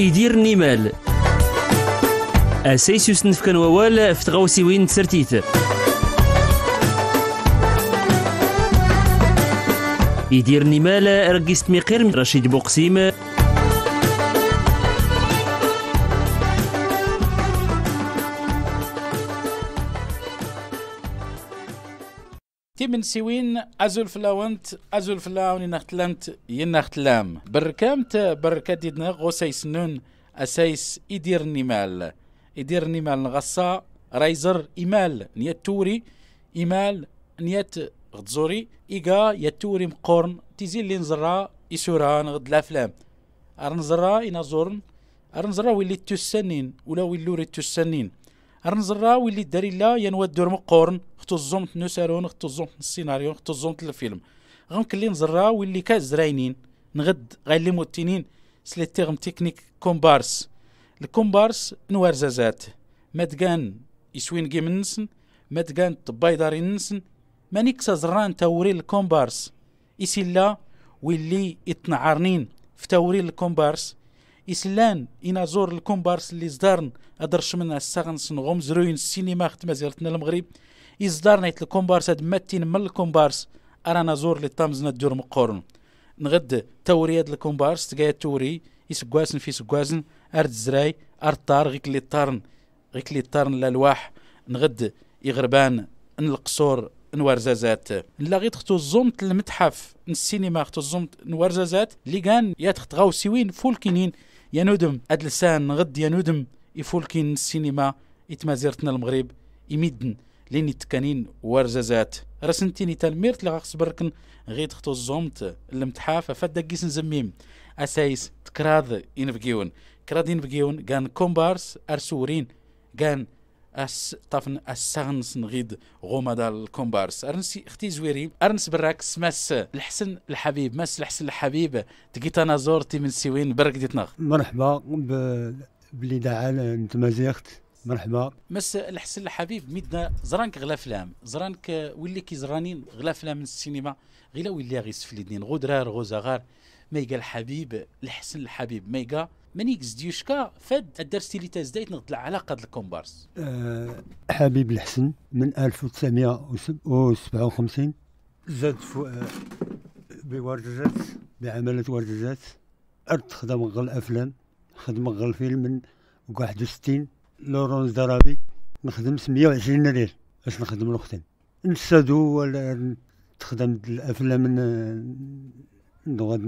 يدير النمال أسايس يسنف كان ووال في سيوين تسرتيت يدير النمال رقيست ميقير رشيد بوقسيم تيمن سوين أزول فلاونت أزول فلاون ينختلمت ينختلم بركامت بركات ديدنا غوسي نون أسايس إدير نمال إدير نمال نغصا رايزر إمال نيت توري إمال نيات غتزوري إيكا يتوري مقورن تيزي اللي نزرا إسوران نغد الأفلام أرنزرا إنا زورن أرنزرا ويلي تسنين ولا ويلوري تسنين رنزرا ولي داري لا ينوى الدور مقورن ختو الزومت نوسارون ختو الزومت السيناريو ختو الزومت الفيلم غنكلي نزرا كاز كازراينين نغد لي موتينين سلي تيغم تكنيك كومبارس الكومبارس نوار زازات ما تقان يسوين كيم نسن ما تقان طبايداري نسن مانيك زران توري الكومبارس يسلا ولي يتنعرنين في توري الكومبارس إسلان إنا زور الكومبارس اللي صدارن أدرش من الساغن نغوم زروين السينما ختما زيارتنا المغرب يصدارن إيت الكومبارس هاد ماتين من الكومبارس أرانا زور اللي طامزنا دور مقورن نغد توري هاد الكومبارس تقايا توري يسكواسن في سقواسن أرد زراي أرد طار غيك اللي طارن غيك اللي طارن الألواح نغد يغربان ان القصور نوارزازات لا غير تختو زومت المتحف السينما تختو زومت نورزازات اللي كان يا تختغاو سيوين كينين ينودم هاد لسان غد ينودم يفولكين السينما يتمازيرتنا المغرب يمدن لين التكانين ورزازات رسنتيني تلميرت لغا خصبركن غيد تخطو الزومت المتحاف فدا كيس نزميم اسايس تكراد ينفقيون كراد ينفقيون كان كومبارس ارسورين كان اس طفن السغنس نغيد غوما دار الكومبارس ارنسي اختي زويري ارنس براك مس الحسن الحبيب مس الحسن الحبيب تقيت انا زورتي من سيوين برك ديتنا مرحبا بلي دعا نتمازيخت مرحبا مس الحسن الحبيب ميدنا زرانك غلا فلام زرانك ولي كي زرانين غلا فلام من السينما غلا ولي غيسفليدنين غدرار غوزاغار ميقا الحبيب الحسن الحبيب ميقا مانيكس ديوشكا فاد الدرس اللي تازدايت نغد العلاقه د الكومبارس أه حبيب الحسن من 1957 زاد آه، بورجزات بعملة ورجزات أرد خدم غل أفلام خدم غل فيلم من 61 لورونز درابي نخدم 120 ريال باش نخدم الوقتين نسادو ولا تخدم الافلام نغاد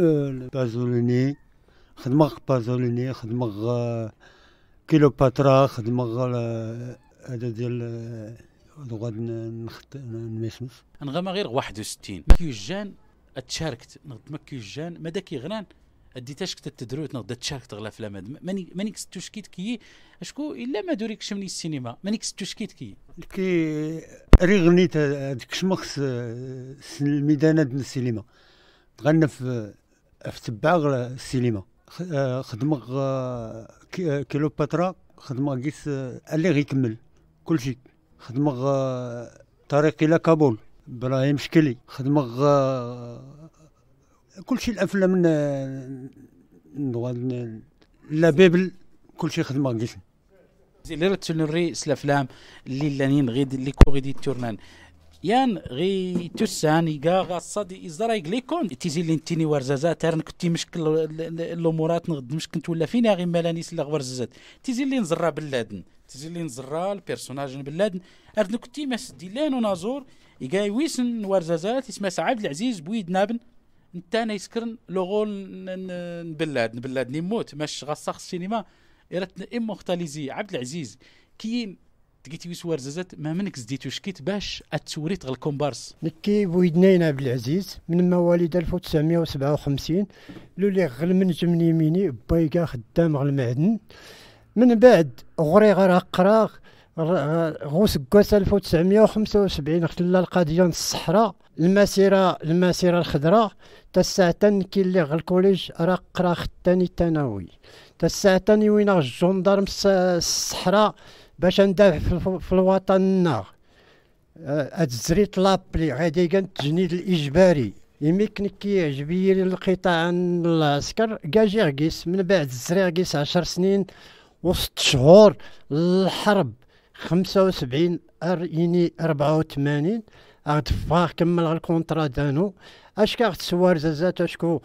آه، بازوليني خدمة بازوليني خدمة آه، كيلوباترا خدمة آه، هذا ديال غادي نخت نمشمش انغاما غير 61 كيجان تشاركت نغت ما كيجان مادا كيغنان ادي كنت تدرو نغدا تشاركت غلا فلام ماني ماني كستوشكيت كي اشكو الا ما دوريكش مني السينما ماني كستوشكيت كي كي ريغنيت غنيت هذيك شمخس الميدانات السينما تغنف في تباغ السينما آه، خدمة كيلوباترا خدمة آه، قيس اللي غيكمل كل شيء خدمة طريق إلى كابول إبراهيم شكلي خدمة كل شيء الأفلام لا بيبل كل شيء خدمة قيس اللي رتسلن ري الافلام اللي لانين غيد اللي كوغيدي تورنان يان غي تساني كاع غاصادي يزرا يقليكون تيزي اللي نتيني ورزازا تارن كنت مشكل الامورات نغد مش كنت ولا فينا غي مالانيس لا ورزازات تيزي اللي نزرا بلادن تيزي اللي نزرا البيرسوناج بلادن ارد كنت ماس ديلان ونازور يقاي يويسن ورزازات اسمها سعاد العزيز بويد نابن انت انا يسكرن لوغول نبلاد نبلاد نموت ماش غاصا السينما إرتنا إم مختلزي عبد العزيز كين تقيتي وسوار زازات ما منك زديتو شكيت باش التوريت غل كومبارس نكي بويدنين عبد العزيز من مواليد 1957 لولي غل من جمن يميني بايكا خدام غل معدن من بعد غري غير قراغ غوس كاس 1975 اختلا القضيه الصحراء المسيره المسيره الخضراء تا كي اللي غل الكوليج راه قرا خداني الثانوي تا الساعتان وين الجندرم الصحراء باش ندافع في, في الوطن آه، هاد الزريط لابلي غادي كان التجنيد الاجباري يمكن كيعجبني القطاع العسكر كاع جيركيس من بعد الزريركيس عشر سنين وست شهور الحرب خمسة وسبعين يعني ربعة وثمانين غاد فاغ كمل الكونترا دانو اش كاغتسوى ورزازات اشكو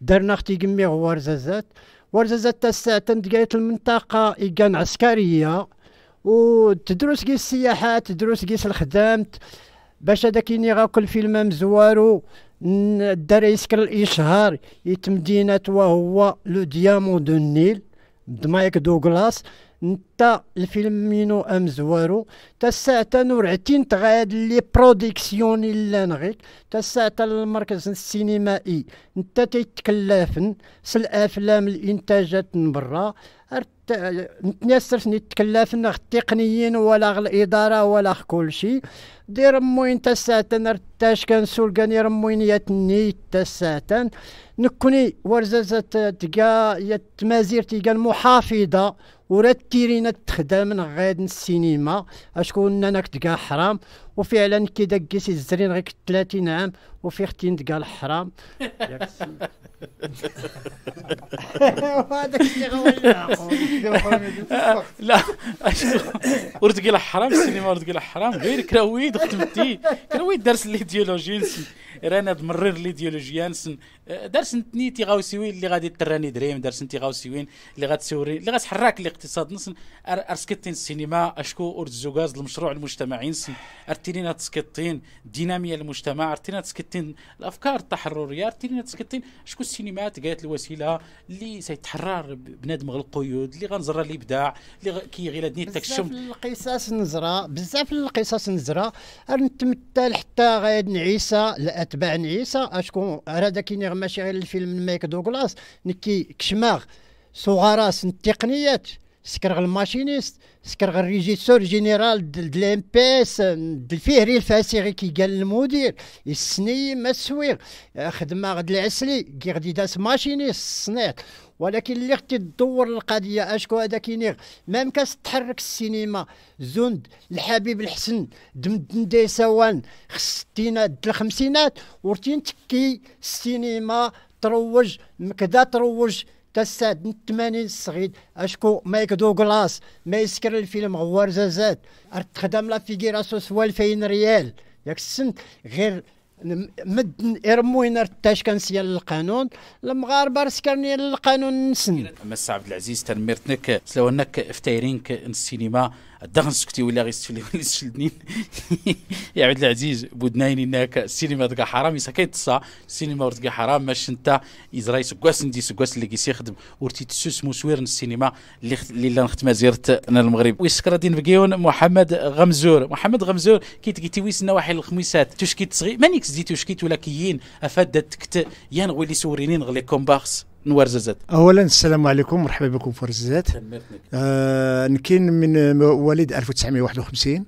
درنا اختي كمي هو ورزازات ورزازات تاع الساعة تندقايت المنطقة إيكان عسكرية وتدرس قيس السياحة تدرس قيس الخدام باش هذاك يني كل فيلم مزوارو الدار يسكر الاشهار توا وهو لو ديامو دو النيل دمايك دوغلاس نتا الفيلم مينو ام زوارو تا الساعة عتين تغاد لي بروديكسيون الا نغيك تا الساعة المركز السينمائي نتا تيتكلفن افلام الانتاجات من برا نتناسرش نتكلفنا التقنيين ولا الاداره ولا شيء دي رموين تساتن ارتاش كان سولقان يرموين يتني تساتن نكوني ورزازة تقا يتمازير تقا المحافظة ورات تيرينا تخدم غاد السينما اشكون انا تقا حرام وفعلا كي دقيس الزرين غير 30 عام وفي ختين تقا الحرام لا ورد غوي لا ورتقي الحرام السينما ورتقي الحرام غير كراويد خدمتي كان وين درس الايديولوجي نسن رانا لي ديولوجي نسن أه، درس نتني تيغاوسيوين اللي غادي تراني دريم درس تيغاوسيوين اللي غاتسوري اللي غتحرك الاقتصاد نسن ارسكتين السينما اشكو ارزوغاز المشروع المجتمعي نسن ارتينينا تسكتين الديناميه المجتمع ارتينا تسكتين الافكار التحرريه ارتينا تسكتين شكون السينمات قالت الوسيله اللي سيتحرر بنادم غل القيود اللي غنزرى الابداع اللي كي غير دني التكشم بزاف القصص نزرى بزاف القصص نزرى نتمثل حتى غاد نعيسى لاتباع نعيسى اشكون راه داك ماشي غير الفيلم مايك دوغلاس نكي كشماغ صغراس التقنيات سكر الماشينيست سكر الريجيسور جينيرال دل ام بي اس الفهري الفاسي كي قال المدير السني ما السويغ خدمه غد العسلي كي غدي داس ماشينيست الصنيع ولكن اللي غتي تدور القضيه اشكو هذا كينيغ ما كاس تحرك السينما زند الحبيب الحسن دمدن ديسوان خستينات الخمسينات ورتين تكي السينما تروج مكدا تروج تساد من الثمانين الصغير اشكو مايك دوغلاس ما يسكر الفيلم غوار زازات تخدم لا فيغيراسيون سوا 2000 ريال ياك السنت غير مد يرموين ارتاش كان سيال القانون المغاربه رسكرني القانون نسن مس عبد العزيز تنميرتنك سلو انك فتايرينك السينما ادا سكتي ولا غير ستفلي ولا سلدنين يا عبد العزيز بودناين انك السينما تلقى حرام يسا كيتصا السينما ورتقى حرام باش انت ازراي سكواس ندي سكواس اللي يخدم ورتي تسوس مسوير السينما اللي اللي نختم زيرت انا المغرب ويسكر دين بقيون محمد غمزور محمد غمزور كي تكيتي ويسنا واحد الخميسات توشكيت صغير مانيك زيتي توشكيت ولا كيين افادت كت يا نغوي لي سورينين غلي نوار زازات اولا السلام عليكم مرحبا بكم في زازات آه نكين من مواليد 1951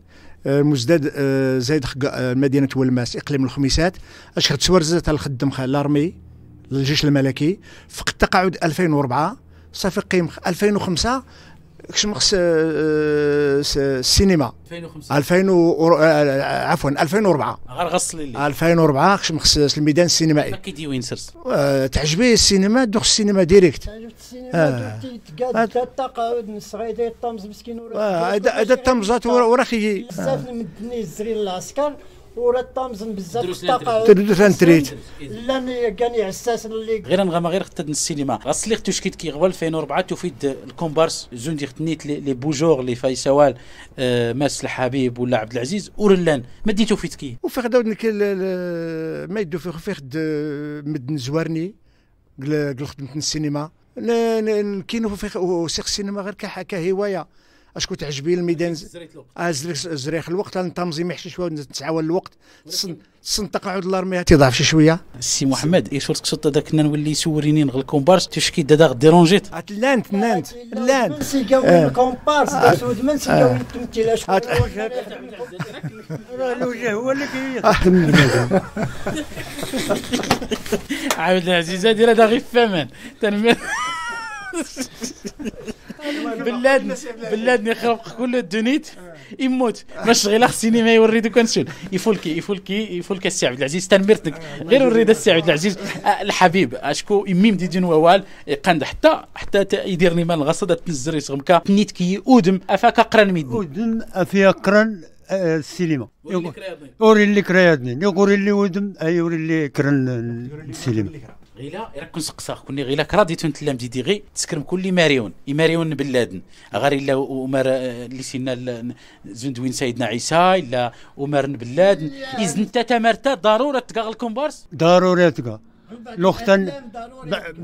آه، المزداد آه، زايد خقا آه، مدينه والماس اقليم الخميسات اشهر تسوار زازات الخدم الارمي للجيش الملكي فقد التقاعد 2004 صافي قيم 2005 كشمخس السينما 2005 2000 عفوا 2004 غير غص 2004 كشمخس الميدان السينمائي كيدي وين سرس آه، تعجبي السينما دوخ السينما ديريكت تعجبت السينما آه. تقاد الطاقه الصغير الطمز مسكين هذا آه، الطمزات كيجي بزاف مدني الزري العسكر ورا طامزن بزاف الطاقه تدوز انتريت لا كان يعساس اللي غير نغما غير خطد السينما غسليغ تشكيت كي غوا 2004 تفيد الكومبارس زون دي ختنيت لي بوجور لي فاي سوال آه، ماس الحبيب ولا عبد العزيز ورلان ما ديتو فيت كي وفخدو آه، ما يدو في خد مدن زوارني قل خدمت السينما كاين وسيخ السينما غير كهوايه اشكون تعجبي الميدان آه، زريخ الوقت زريخ الوقت تنتمزي ما يحشيش نتعاون الوقت تصنتق عود الارمي تضعف شي شويه السي محمد يشوف تقصد هذاك نولي سوريني نغل كومبارس تشكي دادا غديرونجيت لانت لانت لانت سيكاوي الكومبارس آه. آه. سعود من سيكاوي التمثيل اشكون الوجه هو اللي كيخدم عاود العزيز هذه راه غير في تنمي بلادنا بلادنا يخربق كل الدنيت آه. يموت ما شغيله خصني ما دوك نسول يفولكي يفولكي يفولك السي عبد العزيز تنمرتك آه، غير وريد السي عبد العزيز آه، الحبيب اشكو يميم دي دين ووال قند حتى حتى يديرني مال الغصه تنزري يسغمكا تنيت كي اودم افاك قران ميدني اودم افيا قران السينما وري اللي كريادني وري لي ودم وري لي كرن السينما غيلا الا كنت سقساخ كوني غيلا كرادي تلام ديدي غي تسكرم كل ماريون ماريون بلادن غير الا عمر اللي سينا زندوين سيدنا عيسى الا عمر بلادن اذا انت تمرت ضروره تقا الكومبارس ضروره تقا لوختن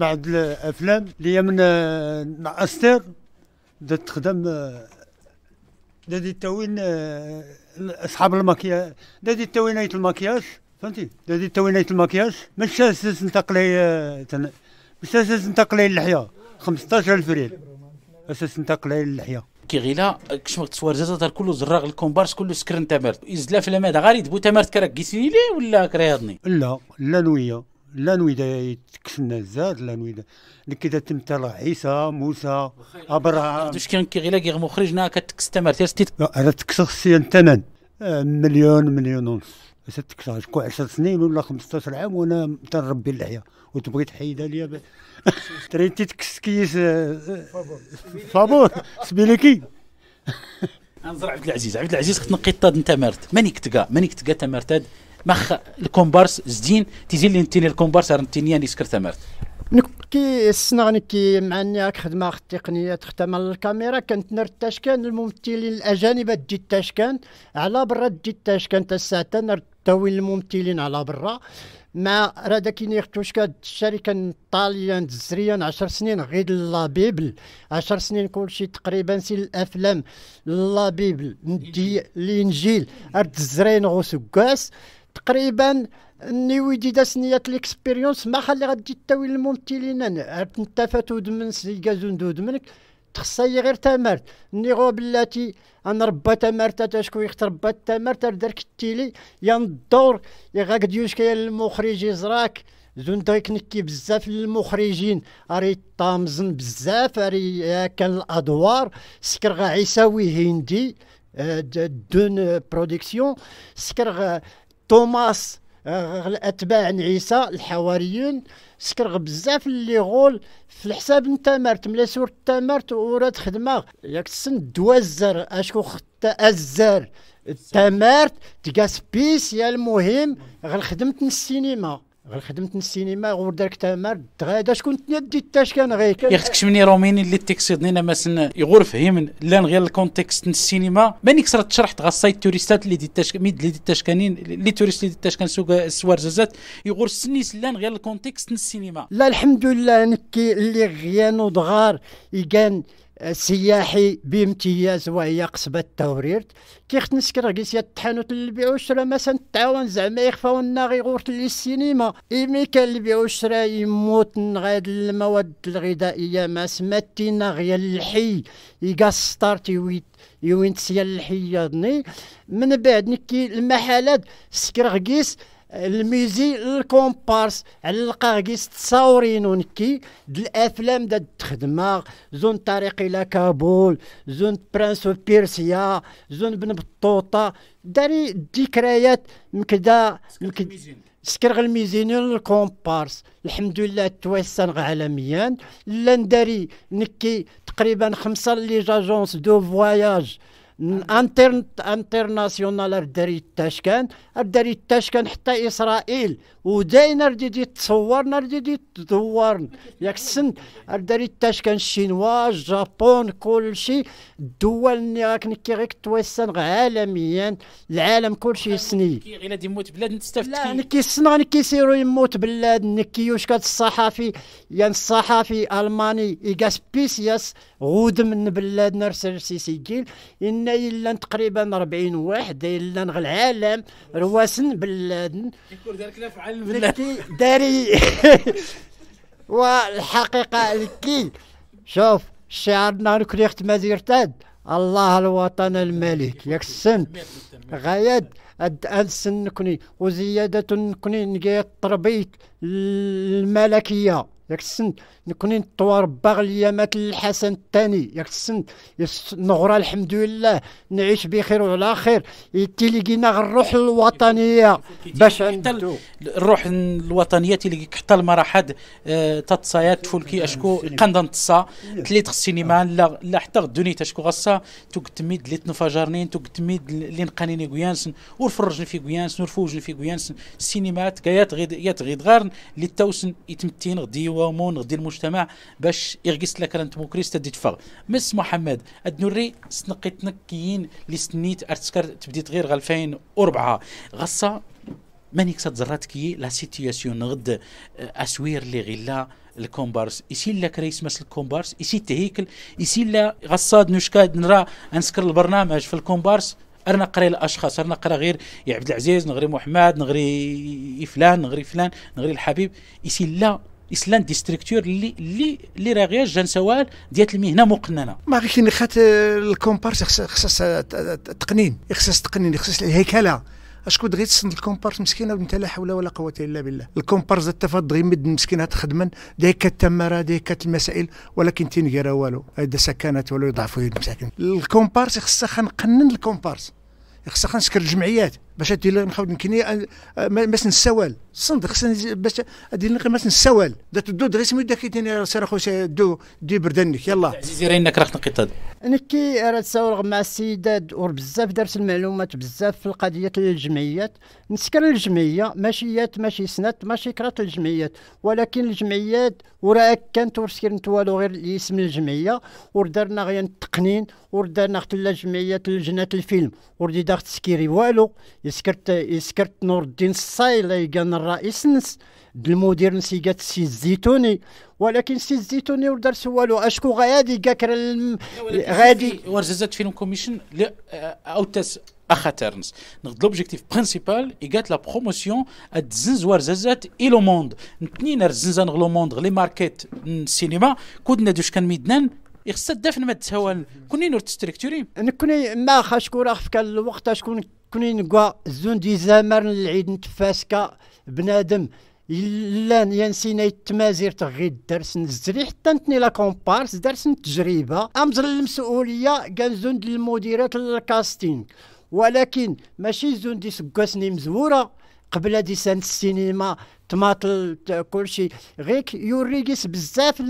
بعد الافلام اللي من آه، مع استر تخدم آه، دادي توين آه، اصحاب المكياج دادي التوين المكياج فهمتي هذه توينيت المكياج ما تساسس نتقلي مش اساس نتقلي اللحيه 15000 ريال اساس نتقلي اللحيه كي غيلا كشما زازا دار كله زراغ الكومبارس كله سكرن تمرت يزلا في المادة غير يدبو تمرت كراك كيسيني لي ولا كرياضني لا لا نويه لا نويدا يتكسنا الزاد لا نويدا لكي تمثل عيسى موسى ابراهيم واش كان كي غيلا كي مخرجنا كتكس تمرت تيست راه تكسخ سي آه، مليون مليون ونص تكثر 10 سنين ولا 15 عام وانا تنربي اللحيه وتبغي تحيدها ليا تريتي تكسكيس فابور سبيليكي انظر عبد العزيز عبد العزيز كتنقيطاد انت مارت مانيك تقا مانيك تقا تمارتاد مخ الكومبارس زدين تيزين لي نتيني الكومبارس راه نتيني نسكر تمارت كي السنغني كي معني خدمة التقنية تختم الكاميرا كانت نرد تاشكان الممثلين الأجانب تجي تاشكان على برا تجي تاشكان تا الساعة نرد تاوي الممثلين على برا مع رادا كيني ختوش كانت الشركة الطاليان الجزريان عشر سنين غير لا بيبل عشر سنين كلشي تقريبا سي الأفلام لا بيبل الإنجيل أرد الزرين غوسكاس تقريبا ني ويدي داسنيات ليكسبيريونس ما خلي غادي تاوي الممثلين عرفت انت فاتو دمن سيكازون دود منك تخصي غير تامرت ني غو بلاتي انا ربا تاشكو يخت ربا تمارت دارك التيلي يا الدور يا غاك ديوش كاين المخرج يزراك زون دايك نكي بزاف للمخرجين اري طامزن بزاف اري كان الادوار غا عيساوي هندي دون برودكسيون سكرغا توماس اتباع عيسى الحواريون سكر بزاف اللي غول في الحساب نتا نتامرت ملي سورة تامرت ورات خدمة ياك السن دوازر اشكو ختا ازر تامرت تقاس بيس يا المهم غير خدمت السينما غير خدمت السينما غور دارك تامر غادا شكون تنادي تاش كان غير كان يختكش مني روميني اللي تيكسيدنينا سن يغور فهمن لا غير الكونتكست السينما ماني كسرت شرحت غا توريستات اللي تاش ميد اللي ديتاش كانين اللي توريست اللي ديتاش كان سوق السوار زازات يغور سنيس لا غير الكونتكست السينما لا الحمد لله نكي اللي غيان ودغار يكان سياحي بامتياز وهي قصبة التوريرت كي خت نسكر كيسيا الطحانوت اللي بيعو الشرا مثلا سنتعاون زعما يخفاو لنا غي غورت لي السينما إيمي كان اللي بيعو الشرا يموت غاد المواد الغذائية ما سماتينا غي الحي يقصطر يويت يوين تسيا الحي من بعد نكي المحلات سكر غيس الميزي الكومبارس على القاغيس تصاورين ونكي د الافلام دا تخدم زون طريق الى كابول زون برانس بيرسيا زون بن بطوطه داري الذكريات مكدا سكر الميزين الكومبارس الحمد لله توسن عالميا لا نداري نكي تقريبا خمسه لي جاجونس دو فواياج انترناسيونال الدري التاشكان الدري التاشكان حتى اسرائيل وداين رديدي تصورنا رديدي تدور ياك السن الدري التاشكان الشينوا الجابون كلشي الدول اللي راك نكي غير توسن عالميا العالم كلشي سني غير غادي يموت بلاد نستفد لا نكي السن غنكي سيرو يموت بلاد نكي واش كات الصحفي يعني الصحفي الماني ايغاسبيسياس غودم من بلادنا رسل سيسيكيل ان الا تقريبا 40 واحد الا العالم رواسن بلادن داري والحقيقه الكي شوف نهار ركريخت مازيرتاد الله الوطن الملك ياك السن غايد أد ألسن كني وزيادة كني نقيت تربيت الملكية ياك السن نكوني نطوار باغ ليامات الحسن الثاني ياك السن نغرى الحمد لله نعيش بخير وعلى خير تيلقينا غير الروح الوطنيه باش عندو الروح الوطنيه تيلقيك حتى المراحل آه تتصايات فولكي اشكو قندن تصا تليت السينما آه. لا لا حتى غدوني تشكو غصا توك تميد اللي تنفجرنين توك تميد اللي نقانيني كويانسن ورفرجن في كويانسن ورفوجن في كويانسن السينمات كايات غيد غير اللي توسن يتمتين غدي ومون غدي المجتمع باش يغيس لك رانت موكريس تدي تفغ مس محمد ادنوري سنقيت نكيين اللي سنيت ارتسكر تبديت غير 2004 غصه مانيك تزرات كي لا سيتياسيون غد آه، اسوير لي غيلا الكومبارس يسي لا كريس مس الكومبارس يسي تهيكل يسي لا غصاد نشكاد نرى انسكر البرنامج في الكومبارس ارنا قري الاشخاص ارنا قرا غير يا عبد العزيز نغري محمد نغري فلان نغري فلان نغري الحبيب يسي لا اسلان دي ستركتور اللي اللي اللي راغيه الجنسوال ديال المهنه مقننه ما غير اللي خات آه، الكومبارس خصها التقنين خصها التقنين خصها الهيكله اشكون دغيا تصند الكومبارس مسكينه بنت لا حول ولا قوه الا بالله الكومبارس تفاد دغيا مد مسكينه تخدم ديك التماره ديك المسائل ولكن تينقرا والو هذا سكنات ولا يضعفوا المساكن الكومبارس خصها نقنن الكومبارس خصها نسكر الجمعيات باش ادير لي مخاود نكني آه، ماس نسوال الصندوق خصنا باش ادير لي ماس نسوال دا تدو دريس مي داك يديني سير خويا دو دي بردنك يلا عزيزي راينك راك انا نكي راه تساور مع السيدات وبزاف دارت المعلومات بزاف في القضيه الجمعيات نسكر الجمعيه ماشيات ماشي سنات ماشي كرات الجمعيات ولكن الجمعيات وراه كانت ورسكرنت والو غير اسم الجمعيه وردرنا غير التقنين وردرنا اختلا الجمعيات لجنه الفيلم وردي داخت سكيري والو يسكرت يسكرت نور الدين الصايل كان الرئيس نس المدير نسي قالت الزيتوني ولكن السي الزيتوني ودار سوالو اشكو غادي كاكر غادي ورززت فيلم كوميشن او تس اخاترنس لوبجيكتيف برينسيبال ايغات لا بروموسيون تزنز ورزازات اي لو موند نتنين رزنزان لو موند لي ماركيت السينما كودنا دوش كان ميدنان يخص الدفن ما تهون كوني نور تستركتوري كوني ما راه في كان الوقت شكون كوني نقوى زون دي زامر العيد نتفاسكا بنادم الا ينسينا التمازير تغي الدرس نزري حتى نتني لا كومبارس درس التجربه امزر المسؤوليه كان زون المديرات الكاستينغ ولكن ماشي زون دي سكاسني مزوره قبل ديسان السينما تماطل كلشي غير يوري كيس بزاف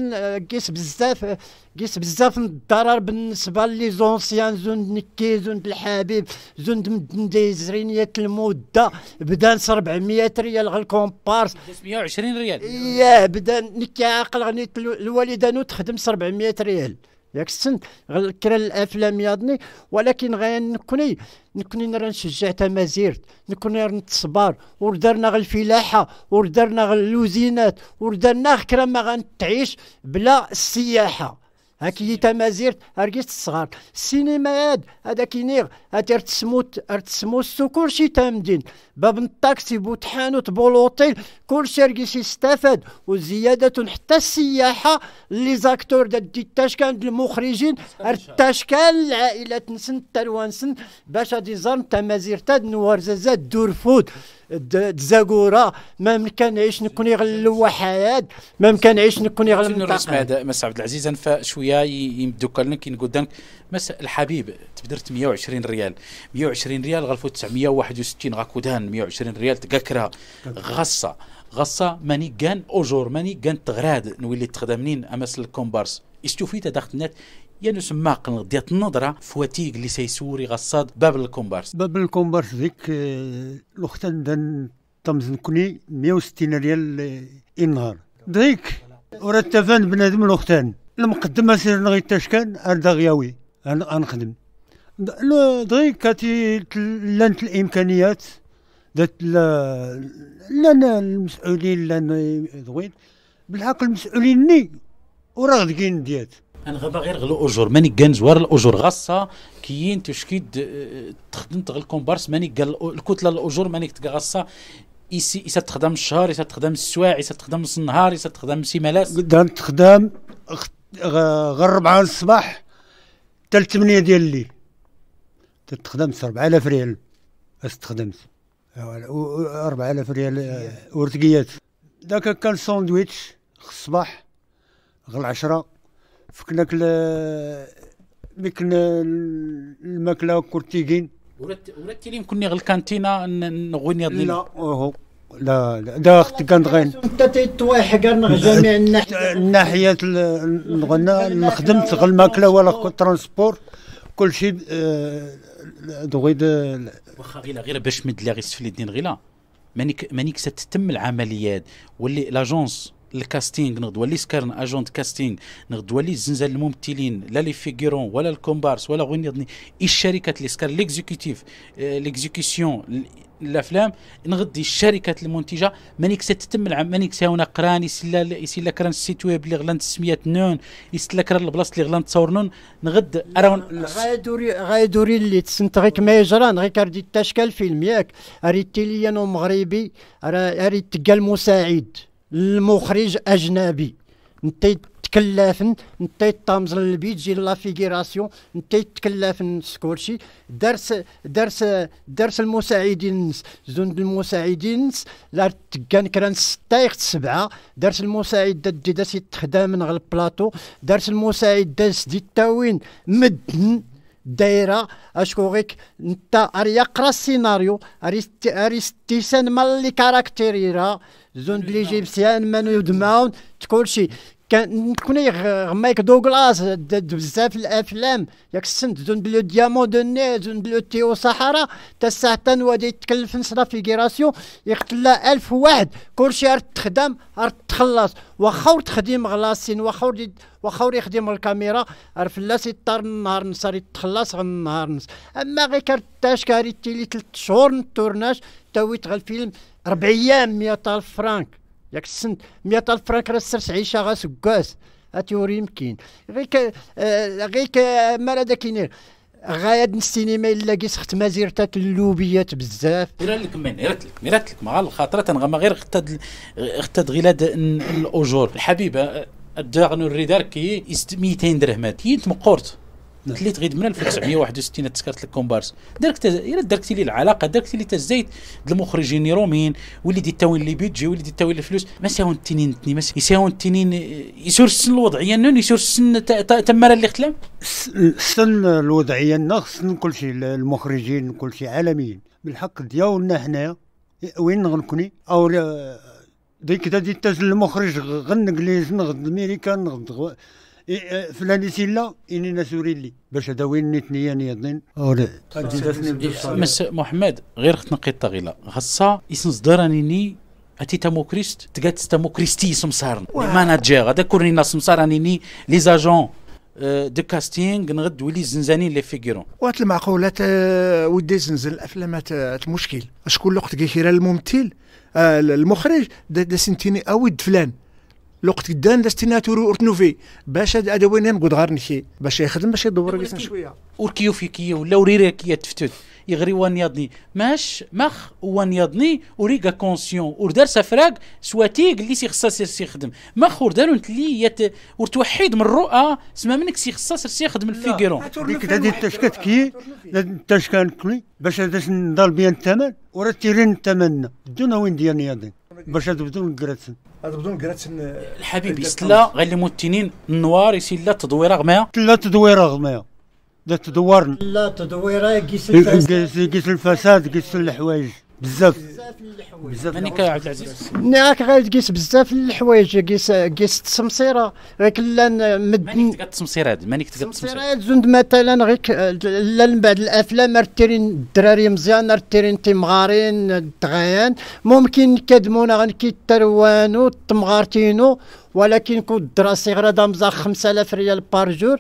كيس بزاف كيس بزاف الضرر بالنسبه لي زونسيان زوند نكي زوند الحبيب زوند مدن ديزرينية المده بدا 400 ريال غير الكومبارس 120 ريال ياه بدا نكي عاقل غنيت الوالده نو تخدم 400 ريال ياك السنت غير الافلام ياضني ولكن غير نكوني نكوني نرى نشجع تمازيرت نكوني نرى نتصبر وردرنا غير الفلاحه وردرنا غير اللوزينات وردرنا غير ما غنتعيش بلا السياحه هاكي تمازيرت ارقيت الصغار السينما هاد هذا كينير هاتير تسموت تسمو السو كلشي تامدين باب الطاكسي بوتحانوت بولوطيل كلشي رقيس يستفاد وزيادة حتى السياحة لي زاكتور دي التاشكان المخرجين التاشكان العائلات نسن التلوانسن باش هادي زارم تمازيرت هاد نوار زاد دور فود الزاكوره ما مكنعيش نكون غير وحياد ما مكنعيش نكون يغل الرسم هذا مس عبد العزيز فشويه يمدوك لك كاين قدامك مس الحبيب تبدرت 120 ريال 120 ريال غلفو 961 غاكودان 120 ريال تكاكرا غصه غصه ماني كان اجور ماني كان تغراد نولي تخدم منين امس الكومبارس استوفيت داخل النت يعني سما ديت النظرة فواتيك اللي سيسوري غصاد باب الكومبارس باب الكومبارس ذيك الوختان آه، دان مية 160 ريال النهار آه، ذيك ورتفان بنادم الوختان المقدمة سير نغي تشكان أردا غياوي أنخدم دغيك كاتي لانت الإمكانيات ذات لان المسؤولين لان زوين آه، بالحق المسؤولين ني وراه دقين ديات انا غا غير نغلو الاجور ماني كان زوار الاجور غاصه كيين تشكيد تخدم تغل كومبارس ماني قال الكتله الاجور ماني غاصه يسي يسا تخدم الشهر يسا تخدم السواع يسا تخدم النهار يسا تخدم سيمالاس قدام تخدم غير ربعة الصباح حتى 8 ديال الليل تخدم 4000 ريال اش آه، تخدمت 4000 ريال ورتقيات داك كان ساندويتش الصباح غير 10 فكناك ديك الماكله كورتيكين ولا ولا التيليم كوني غير الكانتينا نغويني هاد لا هو لا لا دا اختي كانت غين انت تيطويح كاع جميع أه، الناحيه الناحيه نخدم خدمت غير الماكله ولا الترونسبور كل شيء أه، دوغيد واخا غير غير باش مد لا غير السفلي الدين غير مانيك مانيك ستتم العمليات واللي لاجونس الكاستينغ نقد ولي سكرن اجونت كاستينغ نقد ولي زنزال الممثلين لا لي فيغورون ولا الكومبارس ولا غني الشركات اللي سكر ليكزيكوتيف ليكزيكسيون الافلام نغدي الشركات المنتجه مانيك تتم العام مانيك ساونا قراني سلا سلا كران السيت ويب اللي غلان سميات نون يسلا كران البلاصه اللي غلان تصور نون نغد اراون غايدوري غايدوري اللي تسنت غيك ما يجرى غيك ردي تاشكال فيلم ياك لي انا مغربي ريت تقال مساعد المخرج اجنبي انت تكلفن انت طامز البيت جي لا فيغيراسيون انت تكلفن سكورشي درس درس درس المساعدين زون المساعدين لا تكان كران ستايخ سبعه درس المساعد ديدا سي من غير البلاطو درس المساعد سدي التاوين مدن دايره اشكو غيك انت اريا قرا السيناريو اريستيسان مال لي كاركتيريرا زون ليجيبسيان مانو تقول كلشي كان كوني غمايك دوغلاس بزاف الافلام ياك السند زون بلو ديامون دو ني زون بلو تيو صحراء تا الساعه تان وادي يتكلف نصرا كيراسيون يقتل ألف واحد كلشي عرفت تخدم عرفت تخلص واخا تخدم غلاصين واخا واخا يخدم الكاميرا عرف لا سيطار نهار نصار يتخلص غير نهار نص اما غير كارتاش كاري تيلي ثلاث شهور التورناج تاويت غير الفيلم ربع ايام 100000 فرانك ياك السنت 100000 فرانك راه سرت عيشه غا سكاس اتيوري يمكن غير ك... آه... غير آه، ما راه كينير غايد السينما الا كيس مازير تات اللوبيات بزاف غير لك من غير لك غير لك مع الخاطره تنغما غير اختد اختد غيلاد الاجور الحبيبه الداغنو الريدار كي 200 درهم تي تمقورت قلت نعم. لي من 1961 تذكرت لك كومبارس دركت الا دركتي لي العلاقه دركتي لي تزايد المخرجين روميين دي تاوين لي بيدجي دي تاوين الفلوس ما ساون التنين تني ما ساون التنين يسور السن الوضعيه نون يسور السن تمارا اللي ختلام السن الوضعيه نغ السن كلشي المخرجين كلشي عالميين بالحق ديالنا حنايا وين غنكوني او ديك دي تاز المخرج غنقليز نغد الميريكان نغد إيه، إيه، فلان يسيلا اني نسوري لي باش هذا وين نتنيا نيضن إيه، مس محمد غير خت نقيطه غيلا اسم صدراني ني اتي تامو كريست تقات تامو كريستي سمسارن ماناجير هذا كورني ناس سمسارني ني لي زاجون آه، دو كاستينغ نغد ولي زنزانين لي فيغيرون وات المعقولات آه، ودي زنزن الافلامات المشكل شكون الوقت كيخير الممثل آه، المخرج دا سنتيني اود فلان لوقت قدان لاستينات ورتنوفي باش هاد ادوين نقود غار نشي باش يخدم باش يدور شويه وركيو في كي ولا وريري كي تفتت يغري وان يضني ماش مخ وان يضني وريغا كونسيون وردار سفراك سواتيك اللي سيخصا سير سيخدم مخ وردار انت اللي يت ورتوحيد من الرؤى سما منك سيخصا سير يخدم الفيغيرون ديك هادي التشكات كي التشكان كلي باش هذا نضل بيان الثمن ورا تيرين الثمن دونا وين ديال يضني باش تبدون كراتسن تبدون كراتسن آه، الحبيب يسلا غنلمو التنين النوار يسلا تدويره غمايه لا تدويره غمايه لا تدورن لا تدويره كيس الفساد كيس الفساد كيس الحوايج بزاف بزاف مانيك عبد العزيز ناك نعم، غير قيس بزاف الحوايج قيس قيس التسمصيره غير كلا مد مانيك تقاد التسمصيره هذه مانيك تقاد التسمصيره زوند زند مثلا غير لا من بعد الافلام رتيرين الدراري مزيان رتيرين تيمغارين الدغيان ممكن كدمونا غنكي تروانو تمغارتينو ولكن كون الدراسي غير زا 5000 ريال بار جور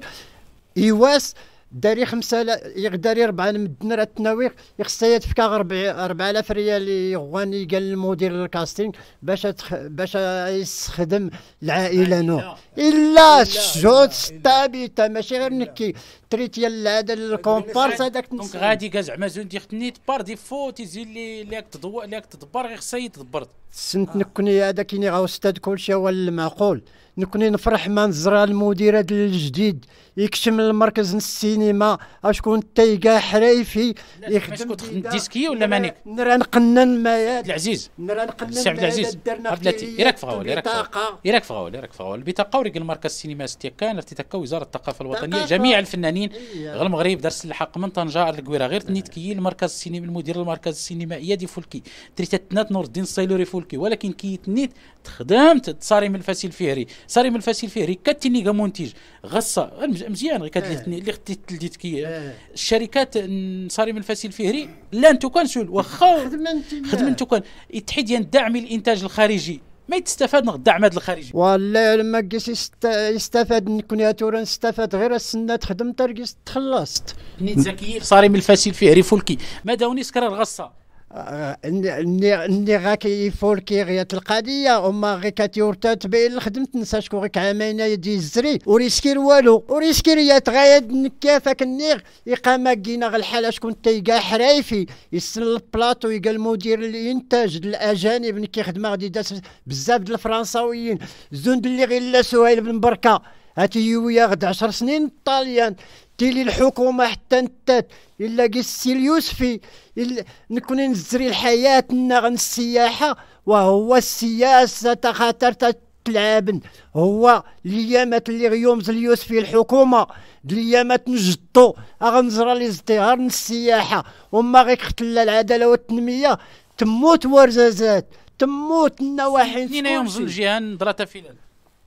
ايواس داري خمسة يقدر ربعة المدن راه التناويق يخصها تفكا ربع 4000 ريال يغواني قال المدير الكاستينغ باش أتخ... باش يستخدم العائله نو الا الشهود الثابته ماشي غير نكي تريت هذا الكومبارس هذاك دونك غادي كاع زعما زون تيخت نيت بار ديفو تيزي اللي لاك تضوى لاك تدبر غير خصها يتدبر سنت نكوني هذا كيني غاوستاد كلشي هو المعقول نكوني نفرح ما نزرع المدير الجديد يكشم المركز السينما اشكون تايقا حرايفي يخدم ديسكي ولا مانيك نرى نقنن ما عبد العزيز نرى نقنن سي عبد العزيز بلاتي يراك فغاول يراك فغاول يراك فغاول يراك فغاول بطاقه ورق المركز السينما كان ارتكا وزاره الثقافه الوطنيه جميع الفنانين غير المغرب درس الحق من طنجه الكويره غير تنيتكي المركز السينما المدير المركز السينمائي يادي فولكي تريتات نور الدين الصيلوري فولكي ولكن كي تنيت تخدمت تصاري من الفاسي الفهري صاري من الفاسيل فيه ركاتني كمنتج غصه مزيان غير اللي إيه. خديت كي إيه. الشركات صاري من الفاسيل ري لا انتو كنسول واخا خدمت كان يتحيد ديال يعني الدعم الانتاج الخارجي ما يتستفاد من الدعم هذا الخارجي ولا لما كيس يستفاد نكون يا تورا نستفاد غير السنه تخدم ترقص تخلصت نيت زكي صاري من الفاسيل فيه فولكي ما داوني سكرار غصه آه، آه، اللي غاك يفول كي غيات القضيه اما غير كتيورتا تبين الخدمة تنسى شكون غيك عامين يدي الزري وريسكير والو وريسكير يا تغايد هاك النيغ إقامة كينا الحالة شكون تيقا حرايفي يسن البلاطو يقال المدير الإنتاج الأجانب كيخدم غادي داس بزاف د الفرنساويين زوند اللي غير لا سهيل بن بركة هاتي ويا غد 10 سنين طاليان تيلي الحكومه حتى نتات الا قسي اليوسفي إلا نكون نزري الحياه غن السياحه وهو السياسه خاطر تلعبن هو اليامات اللي غيومز اليوسفي الحكومه اليامات نجدو غنزرى الازدهار السياحه وما غيقتل العداله والتنميه تموت ورزازات تموت النواحي سنين يوم الجهه نضرة فيلان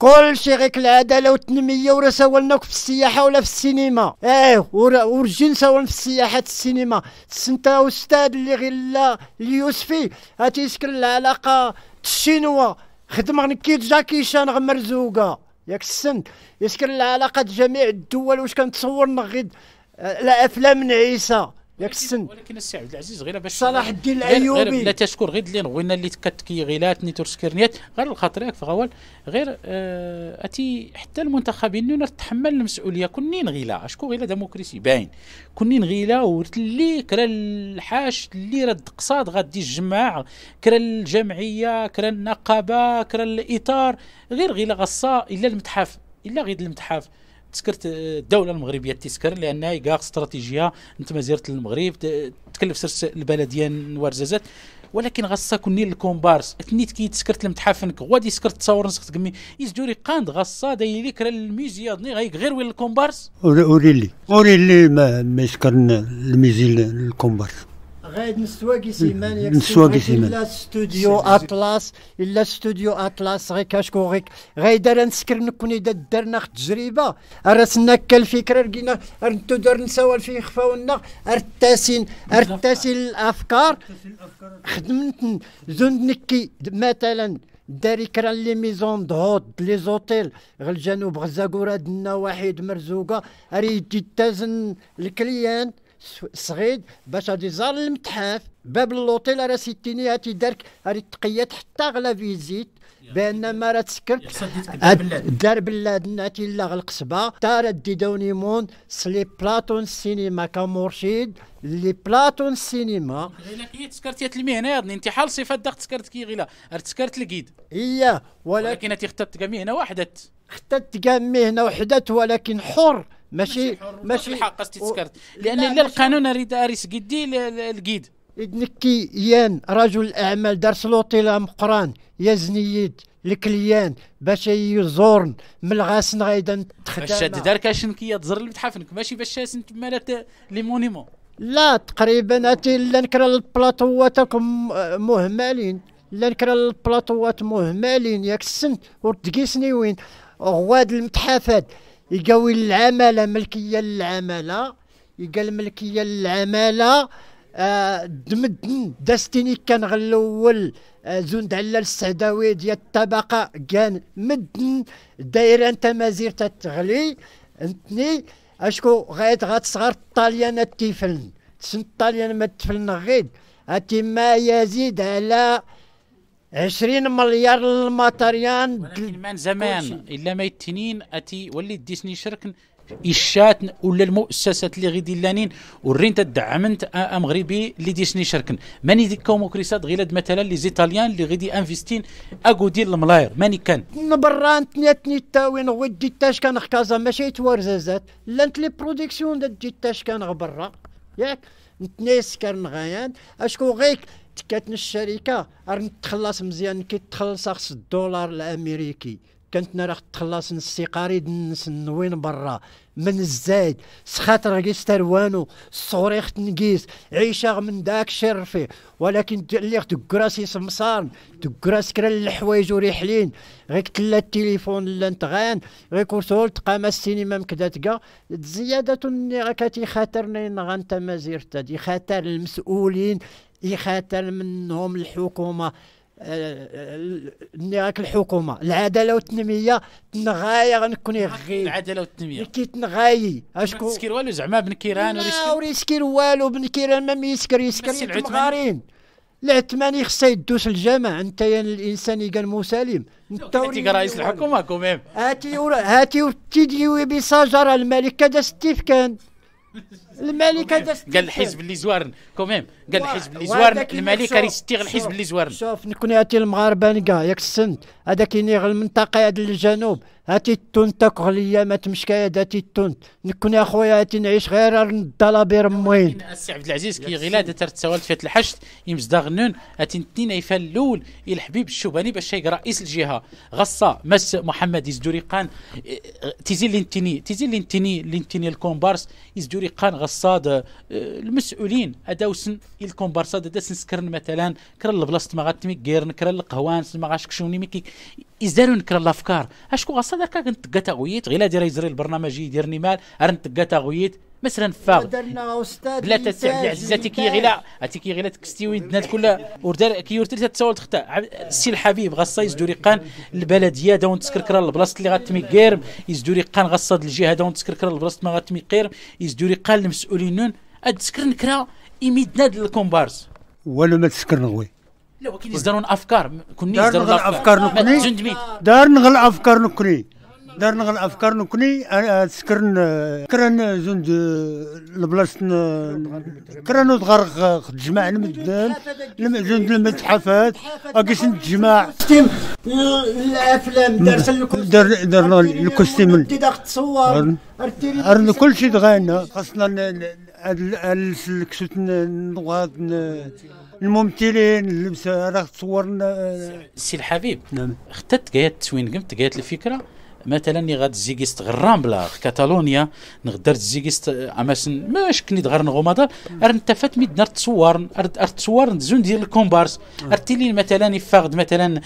كل شي غير العداله والتنميه ورا سولناك في السياحه ولا في السينما ايه ورجين سولنا في السياحه السينما سنتا استاذ اللي غير لا اليوسفي هتيسكن العلاقه الشينوا خدمة نكيت جاكيشان غمرزوقة ياك السن يسكن العلاقة جميع الدول واش كنتصور نغيد الافلام آه، نعيسه ياك السن ولكن السي عبد العزيز غير باش صلاح الدين الايوبي لا تشكر غير اللي نغوينا اللي كتكي غيلاتني ترسكرنيات غير الخطر ياك فغوال غير آه اتي حتى المنتخبين نونا تحمل المسؤوليه كنين غيلا اشكو غيلا ديموكراسي باين كنين غيلا ورت اللي كرا الحاش اللي رد قصاد غادي الجماع كرا الجمعيه كرا النقابه كرا الاطار غير غيلا غصا الا المتحف الا غير المتحف تسكرت الدوله المغربيه تسكر لانها كاع استراتيجيه انت زرت المغرب تكلف سرس البلديه نوارزازات ولكن غصا كوني الكومبارس تنيت كي تسكرت المتحف نك غادي سكرت تصور نسخت كمي يزجوري قاند داير دايليك راه الميزي ادني غير وين الكومبارس اوريلي اوريلي ما يسكرنا الميزي الكومبارس غايد نسواقي سيمان ياك نسواقي سيمان الا ستوديو اطلس الا ستوديو اطلس غير كاشكو غير غايد راه نسكر نكوني درنا تجربه راسنا كالفكره الفكره لقينا رنتو دار نساو في خفاونا ارتاسين ارتاسين الافكار خدمت زوند نكي مثلا داري كران لي ميزون دهوت لي زوتيل غل جنوب غزاكورا دنا واحد مرزوقه اريد تازن الكليان صغيد باش غادي يزار المتحف باب اللوطيل راه سيتيني هاتي دارك هاتي تقيات حتى غلا فيزيت بان ما راه تسكرت دار بلاد هاتي لا القصبه دوني مون سلي بلاطون السينما كمرشد لي بلاطون السينما غير كي تسكرت المهنه انت حال صفات داخل تسكرت كي غيلا تسكرت الكيد اي ولكن تيختت كمهنه وحدت اختت كمهنه وحدت ولكن حر ماشي ماشي حق تذكرت لان الا القانون اريد اريس قدي القيد ادنكي يان رجل اعمال دار سلوطي لا مقران زنييد الكليان باش يزورن من الغاسن غايدا تخدم باش دار يا تزر المتحفنك ماشي باش مالات لي مونيمون لا تقريبا اتي لا نكرا البلاطوات آه، مهملين لا نكرا البلاطوات مهملين ياك السنت وتقيسني وين غواد المتحفات يقوي العمالة ملكية للعمالة يقال الملكية للعمالة دمدن داستيني كان غالاول آه، زوند على السعداوي ديال الطبقة كان مدن دايرة انت مازير تتغلي انتني اشكو غايت غاتصغر الطاليان تيفلن تسن الطاليان ما تفلن غيد هاتي ما يزيد على 20 مليار المطريان ولكن من زمان الا ما يتنين اتي ولي ديسني شرك الشات ولا المؤسسات اللي غيدي لانين ورين تدعمنت مغربي اللي ديسني شركن ماني ديك كوموكريسات غير مثلا لي زيتاليان اللي غيدي انفيستين اكو ديال الملاير ماني كان نبران تنيتني تاوين ودي تاش كان خكازا ماشي توارزازات لانت لي برودكسيون دجي تاش كان غبرا ياك نتنيس كان غيان اشكو غيك تكاتنا الشركه راه نتخلص مزيان كي تخلص خص الدولار الامريكي كانت راه تخلص نسي قريد وين برا من الزايد سخات رقيس تروانو الصغريخ تنقيس عيشة من داك شرفي ولكن اللي تكراسي سمسار تكراس كرا الحوايج وريحلين غير تلا التليفون انت غان غير كورسول تقام السينما تقا زيادة غا كتي خاطرني غانتا مازير تادي خاطر المسؤولين يخاتل منهم الحكومه ني آه، آه، راك الحكومه العداله والتنميه تنغاي غنكون غي العداله والتنميه كي تنغاي اشكون ما تسكر والو زعما بن كيران لا يسكر والو بن كيران ما يسكر يسكر العثمانيين العثماني خصها يدوس الجماع انت يا الانسان قال مسالم انت رئيس الحكومه كوميم هاتي هاتي تديوي بشجره الملك كذا ستيف كان الملك هذا قال الحزب اللي زوارن كوميم قال الحزب اللي زوارن الملك راه الحزب اللي زوارن شوف نكون هاتي المغاربه نكا ياك السند هذاك غير المنطقه هاد الجنوب هاتي التونت تاكو غليه ما تمشي هاتي التونت نكون يا خويا هاتي نعيش غير الضلابير موين السي عبد العزيز كي غيلا دات تسولت فات الحشد يمزداغنون هاتي التنين ايفال الاول الحبيب الشوباني باش شايق رئيس الجهه غصه مس محمد قان إيه، إيه، تيزي لينتيني تيزي لي لينتيني الكومبارس قان غصه الصاد آه، المسؤولين اداوسن الكم برصاد اداوسن سكرن مثلا كرا البلاصه ما غاتمي كيرن كرا القهوان ما كشوني مي ازداروا نكر الافكار اشكو غاصا داك كنتقا تاغويت غير دير يزري البرنامج يدير يديرني مال رنتقا تاغويت مثلا فاغ بلا تسع يعني عزيزه تيكي غيلا تيكي غيلا تكستيوي دنات كل وردار كي يورتي تتسول تختا السي الحبيب غاصا يزدو ريقان البلديه داون تسكركر البلاصه اللي غتمي كيرم يزدو ريقان غاصا الجهه داون تسكركر البلاصه ما غاتمي قيرم يزدو ريقان المسؤولين اد تسكر نكره يميدنا الكومبارس والو ما تسكر نغوي لا ولكن يزدرون افكار كوني يصدرون افكار نكوني جندمي دار نغل افكار نكوني دار نغل افكار نكوني سكرن كرن زند البلاصه كرن تغرق تجمع المدن زند المتحفات اكيش نتجمع الافلام دارت دار دار الكوستيم تدق تصور رن كل شيء خاصنا هاد الكسوت نغاد الممثلين اللبس راه تصورنا آه، سي الحبيب نعم حتى قالت التسوين قمت قالت الفكره مثلا غاد زيغيست غرام بلا كاتالونيا نقدر زيغيست اماسن آه، ماش كني دغر نغومادا ار نتفات ميد نار تصور ار تصور زون ديال الكومبارس آه. ار مثلا يفاغد مثلا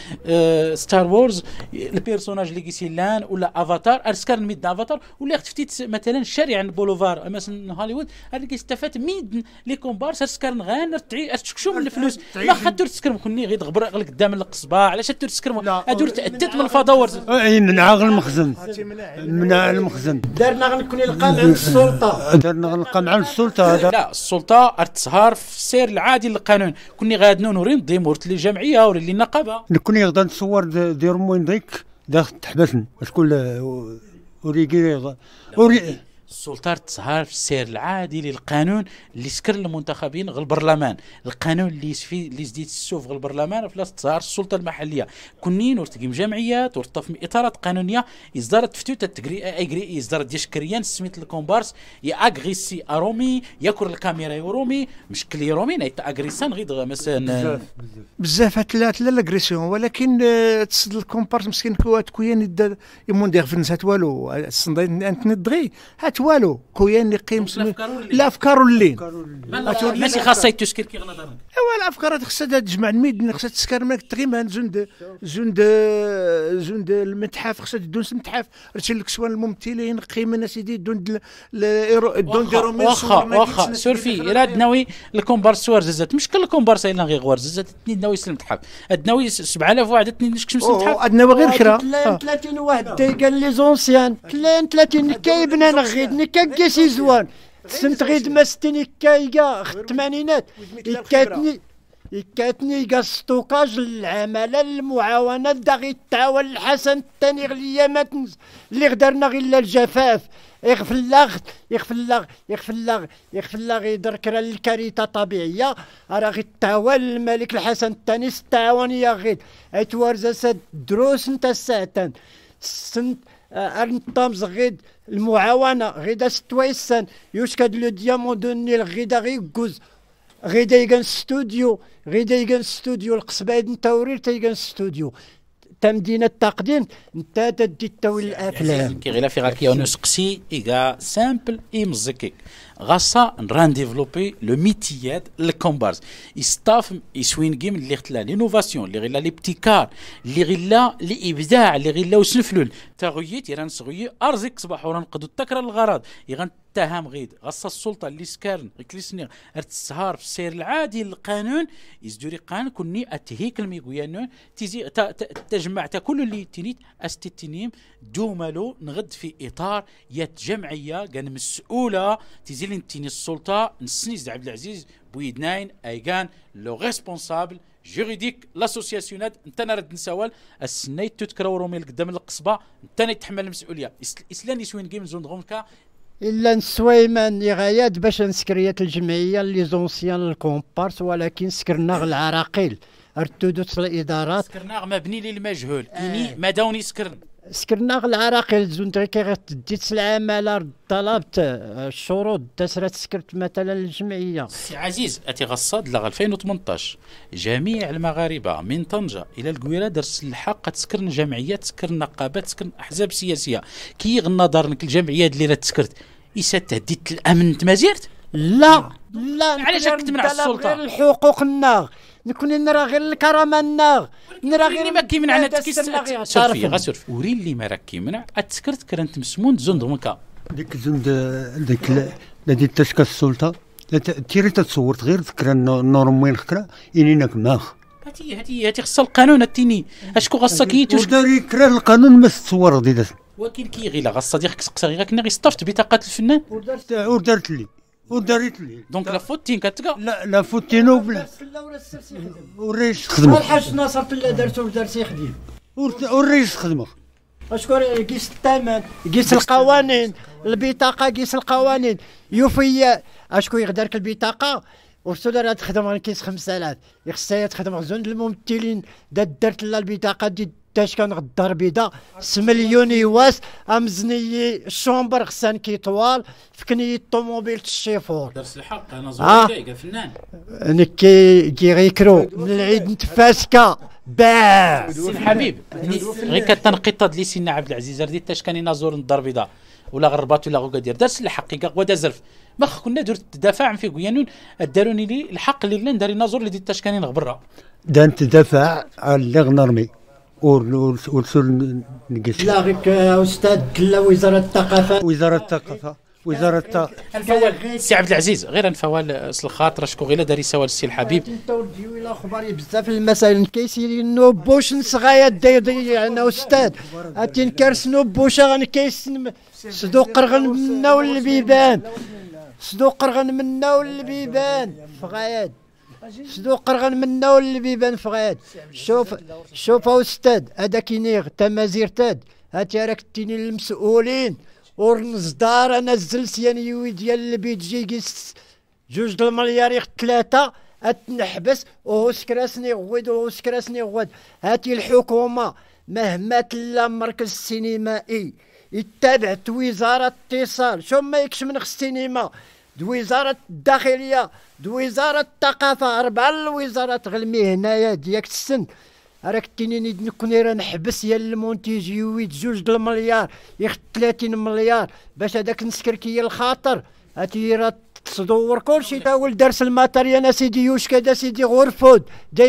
ستار وورز البيرسوناج اللي لان ولا افاتار ار سكار ميد افاتار ولا اختفتيت مثلا شارع البولوفار اماسن هوليوود ار كيستفات ميد لي كومبارس ار سكار غان ار تعي ار تشكشو من الفلوس ما خاطر تسكرم كوني غير تغبر قدام القصبه علاش تسكرم هادو تاتت من الفضاء عين نعاغل المخزن من المخزن دارنا غنكون القمع عند السلطه دارنا غنقمع السلطه هذا لا السلطه ارتسهر في السير العادي للقانون كوني غادي نوري نظيم ورت الجمعيه ولا النقابه كوني غدا نصور دير موين ديك داخل تحبسن شكون اوريكي اوريكي السلطه تظهر في السير العادي للقانون اللي سكر المنتخبين غير البرلمان القانون اللي في اللي زديت السوف غير البرلمان فلاس تظهر السلطه المحليه كنين ورتقيم جمعيات ورتف اطارات قانونيه يصدر تفتوت تتجري اجري يصدر ديش سميت الكومبارس يا اغريسي ارومي ياكل الكاميرا يورومي مشكل يرومي نايت اغريسان غير مثلا بزاف بزاف لا لاغريسيون ولكن آه، تصد الكومبارس مسكين كوات كويان يمون دير هات والو آه، انت ندغي هات والو كوين اللي قيم الافكار اللين ماشي خاصه تسكر كي غنضرب ايوا الافكار خاصها تجمع الميدن خاصها تسكر مالك تغيما زند زند زند المتحف خاصها تدون المتحف رسل لك سواء الممثلين قيما سيدي دون دون ديرومين واخا واخا سورفي الا دناوي الكومبارس سوار زازات مش كل الكومبارس الا غير غوار زازات ناوي دناوي المتحف دناوي 7000 آه. واحد تني نشكش المتحف دناوي غير كرا 30 واحد قال لي زونسيان 30 كايبنا نغي غيدنا كان كاسي زوان سنت غيد ما ستيني كايكا الثمانينات يكاتني يكاتني كا ستوكاج العمل المعاونه دا غي التعاون الحسن الثاني غليا ما تنز اللي غدرنا غير الجفاف يغفل اللاغ يغفل اللاغ يغفل اللاغ يغفل اللاغ يدرك راه الكارثه طبيعيه راه غي التعاون الملك الحسن الثاني ستعاون يا غيد اتوارز ساد الدروس انت الساعتان سنت النطامز آه، غيد المعاونه غيدا ستوي السن يوشكاد لو ديامون دوني غيدا غيكوز غيدا يقان ستوديو غيدا يقان ستوديو القصبايد تاورير تيقان ستوديو تمدينة التقديم انت تدي تاول الافلام يعني كي غير في غاكيا نسقسي ايغا سامبل مزكي غاصا نران ديفلوبي لو ميتيات الكومبارز يستاف يسوين جيم اللي غتلا لينوفاسيون اللي غيلا لي بتي كار اللي غيلا الابداع اللي غيلا وسنفلول تاغيت يران صغيي ارزك صباح ورا نقدو التكرا الغرض يغن اتهام غيد غصة السلطة اللي سكارن كليسني ارت السهار في السير العادي للقانون يزدوري قانون كني اتهيك الميغويانون تيزي تجمع كل اللي تنيت استتنيم دومالو نغد في اطار يات جمعية كان مسؤولة تيزي تيني السلطة نسنيز عبد العزيز بويدناين كان لو ريسبونسابل جوريديك لاسوسياسيونات انت رد نسوال السنيت تتكرا ورومي قدام القصبه انت تحمل المسؤوليه اسلاني سوين جيم زون غومكا الا نسويمان ما باش نسكريات الجمعيه لي زونسيان الكومبارس ولكن سكرنا العراقيل ارتدت الادارات سكرنا مبني للمجهول آه. ما داوني سكرن سكرنا العراق العراقيل زون كي ديت العماله طلبت آه، الشروط تسرات سكرت مثلا الجمعيه سي عزيز اتي غصاد لغ 2018 جميع المغاربه من طنجه الى القويره درت الحق تسكرن جمعيات تسكرن نقابات تسكرن احزاب سياسيه كي النظر لك الجمعيات اللي راه تسكرت إيسا تهديت الامن تمازيرت لا لا علاش كنت منع السلطه الحقوق النار نكون نرى غير الكرامه ناغ نرى غير ما كيمنعنا تكيس صافي غسر وري اللي ما راك كيمنع اتسكرت كرنت مسمون زند مكا ديك زند ديك الذي تشكى السلطه تيري تتصورت غير ذكرى النورم وين خكرا انينك ماخ هاتي هاتي هاتي خص القانون التيني اشكو خاصك يتوش داري كرا القانون ما تتصور ديدات ولكن كي غيلا غصا صديقك سقسا غير كنا غير بطاقه الفنان ودارت ودارت لي لي دونك لا فوتين كتكا لا ولا السرس يخدم وريش خدمه الحاج ناصر دارته ودارت يخدم وريش خدمه اشكون قيس الثمن قيس القوانين البطاقه قيس القوانين يوفي اشكون يغدرك البطاقه ورسول راه تخدم غير كيس 5000 خصها تخدم زون الممثلين دارت درت البطاقه تاش كان غدار بيضا سمليون يواس امزني الشومبر خسان كي طوال فكني الطوموبيل الشيفور درس الحق انا زوجتي آه. فنان نكي كي غيكرو من العيد نتفاسكا باع سي حبيب غير كتنقيط لي سينا عبد العزيز ردي تاش كان ينازور الدار البيضاء ولا غربات ولا غوكادير دارس الحقيقه زرف ما كنا درت دفاع في غيانون داروني لي الحق اللي داري نازور اللي ديتاش كانين غبره دانت دفاع اللي غنرمي ورسول نقيس لا غيك استاذ كلا وزاره الثقافه وزاره الثقافه وزاره الثقافه سي عبد العزيز غير نفوال الخاطر شكون غير داري سوال السي الحبيب انت بزاف المسائل كيسيرين بوش نصغايا داير انا استاذ اتين كارس نو بوش غنكيس صدوق قرغن منا والبيبان صدوق قرغن منا والبيبان فغايات شدو قرغن منا واللي بيبان فغاد شوف شوف استاذ هذا كينيغ مازير تاد هاتي راك تيني المسؤولين ورنزدار انا الزلسيان يوي ديال البيت جي جوج المليار ثلاثه اتنحبس وهو سكراسني غويد وهو سكراسني غويد هاتي الحكومه مهما تلا مركز سينمائي يتابع وزاره اتصال شو ما يكش من السينما دوزاره الداخليه دوزاره الثقافه اربعه الوزارات غلمي هنايا ديك السن راك تيني كوني راه نحبس يا المونتيج ويد جوج المليار يخ 30 مليار باش هذاك كي الخاطر هاتي راه تصدور كلشي ولد درس انا سيدي يوشكا دا سيدي غرفود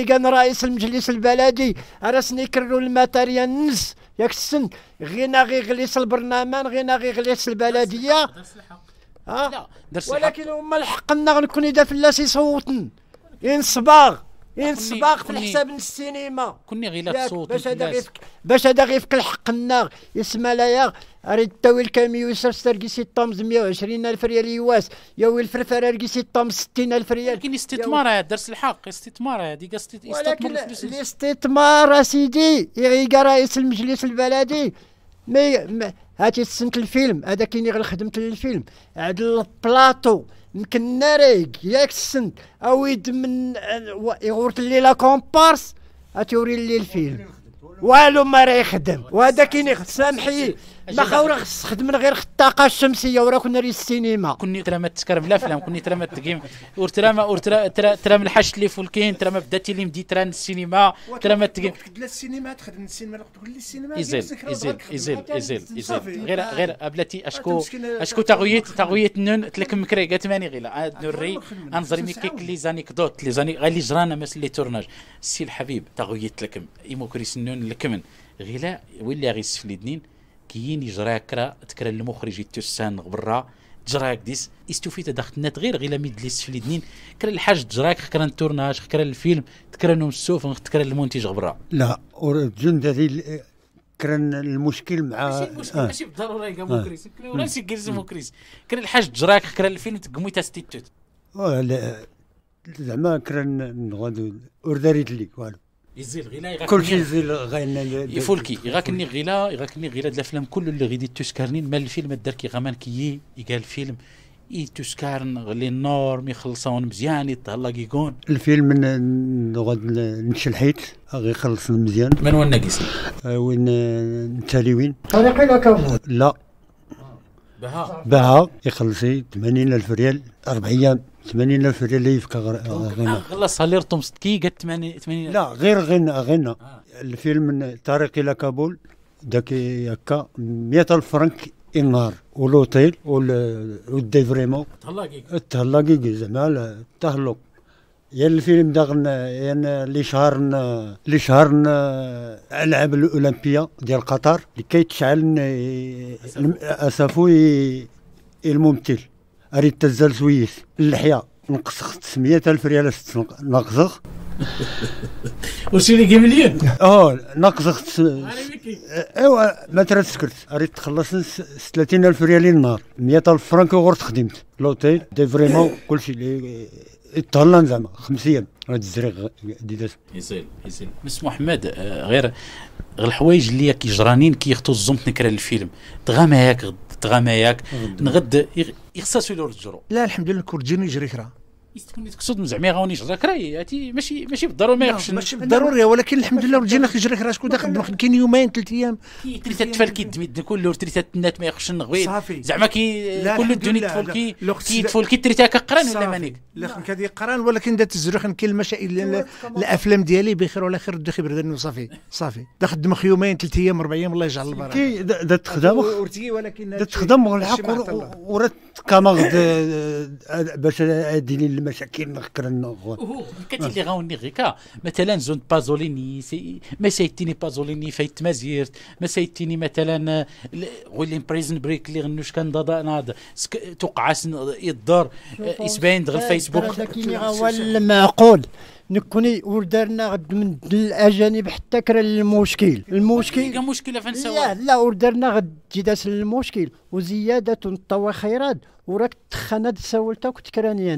كان رئيس المجلس البلدي راسني يكرروا الماتريال نس ياك السن غينا غي غليس البرلمان غينا غي غليس البلديه ها لا ولكن هما الحق لنا غنكون اذا فلاس يصوتن ان صباغ في الحساب السينما كوني غير تصوت باش هذا غير باش هذا غير في الحق لنا يسمى لايا ريت تاوي الكاميو يسر سرقيسي الطمز 120 الف ريال يواس يا وي الفرفره رقيسي طامز 60 الف ريال ولكن استثمار هذا درس الحق استثمار هذيك استثمار ولكن الاستثمار اسيدي يغيكا رئيس المجلس البلدي مي هاتي تسنت الفيلم هذا كيني غير خدمت الفيلم عاد البلاطو مكنا رايق ياك السنت او من آه، يغورت لي لا كومبارس وري لي الفيلم والو ما راه يخدم وهذا كاين سامحيه ما خاور خص خدمنا غير الطاقه الشمسيه ورا كنا ري السينما كني ما تسكر بلا فلام كني ما تقيم ما ترام ترى من الحش اللي فولكين ما بدات اللي مدي تران السينما ما تقيم لا السينما تخدم السينما تقول لي السينما يزيل يزيل يزيل يزيل يزيل غير آه. غير بلاتي آه، اشكو آه، اشكو تغويت تغويت نون تلك مكري قالت ماني غيلا نوري انظري مي كيك لي زانيكدوت لي زاني غير لي جرانا مثل لي تورناج السي الحبيب تغويت لكم ايموكريس نون لكمن غيلا ولا غير السفلي دنين كاين يجرى كرا تكرا المخرج يتسان برا جراك ديس استوفيت داخت النت غير غير ميد ليست في الاثنين كرا الحاج جراك كرا التورناج كرا الفيلم تكرا نوم السوف تكرا المنتج برا لا جند هذه كرن المشكل مع ماشي المشكل آه. ماشي بالضروره آه. يلقى مكريس ولا نسي كيرز مكريس كرا الحاج جراك كرا الفيلم تقميت ستيتوت آه، لا زعما كرا نغادو ورداريت ليك والو يزيل يزي الغلا كل شيء يزي الغلا يفولكي يغاكني الغلا يغاكني الغلا الافلام كل اللي غيدي توسكارنين مال الفيلم الدار كي غمان كي يقال الفيلم يتسكارن غلي النور يخلصون مزيان يتهلا كيكون الفيلم غاد نمشي غي يخلص مزيان من آه، وين ناقص آه، وين انت وين طريقي لك لا بها بها يخلصي 80000 ريال اربع ايام 80 الف ريال يفقى آه، غنى خلص اللي رتم صدكي قالت 80 80 لا غير غنى غنى آه. الفيلم طريق الى كابول داك هكا 100 الف فرنك النهار والوطيل فريمون تهلاكي تهلاكي زعما التهلق يا الفيلم داغن يا اللي شهرنا اللي شهرنا العاب الاولمبيه ديال قطر اللي كيتشعل اسافو الممثل اريد تزال سويس اللحيه نقصخ الف ريال نقصخ وسيري مليون اه ناقصه ايوا ما ترى سكرت ريت تخلص 30000 ريال النهار 100000 فرانك وغرت خدمت لوتيل دي فريمون كلشي اللي تهلن زعما خمس ايام راه الزريق ديدات يسيل يسيل مس محمد آه، غير غير الحوايج اللي كيجرانين كيخطو الزمت نكره الفيلم تغامى هاك تغاماياك نغد يخصها لور الجرو لا الحمد لله كورجينو يجري كرا ملي تقصد زعما يغاونيش ذاكرا هاتي ماشي ماشي بالضروري ما يخش ماشي بالضروري ولكن الحمد لله رجينا راه شكون داخل واحد كاين يومين ثلاث ايام ثلاثه التفال كيدمي كله ثلاثه تنات ما يخش النغويل صافي زعما كي كل الدنيا تفول كي تفول كي ثلاثه كقران ولا مانيك لا خن كادي قران ولكن دات الزروخ كاين المشاكل الافلام ديالي بخير ولا خير دخي بردن صافي صافي داخل دمخ يومين ثلاث ايام اربع ايام الله يجعل البركه كي دات تخدم ولكن دات تخدم الحق ورات كما باش ديني المشاكل نفكر النوغ كاين اللي غاوني غيكا مثلا زون بازوليني سي ما سايتيني بازوليني فايت مازيرت ما سايتيني مثلا ويلي بريزن بريك اللي غنوش كان ضادا ناض توقعاس يضر اسبان دغ الفيسبوك فيسبوك المعقول نكوني وردرنا غد من الاجانب حتى كرا المشكل المشكل مشكله فين سوا لا لا وردرنا غد تجي داس المشكل وزياده الطوا خيرات وراك تخند تساولت كنت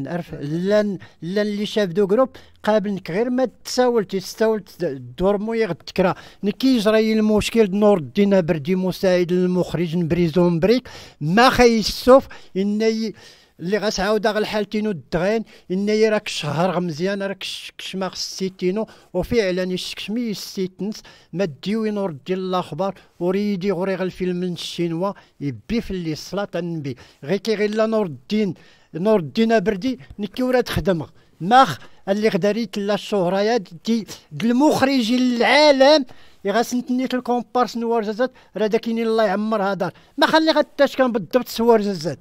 عرف لان لان اللي شاف دو جروب قابل نك غير ما تساولت تساولت دور موي غد تكرا نكي جراي المشكل نور الدين بردي مساعد المخرج نبريزون بريك ما خايس السوف اني اللي غتعاود غير تينو الدغين اني راك شهر مزيان راك شكشما السيتينو وفعلا الشكشمي السيتنس ما ديوي نور ديال الاخبار وريدي غوري غير الفيلم الشينوا يبي في اللي صلاة النبي غير كي غير لا نور الدين نور الدين بردي نكي ورا تخدم ماخ اللي قدر يتلا الشهرة دي المخرجين العالم غاسنتنيك الكومبارس نوار زازات راه داكين الله يعمرها دار ما خلي غاتاش كان بالضبط سوار زازات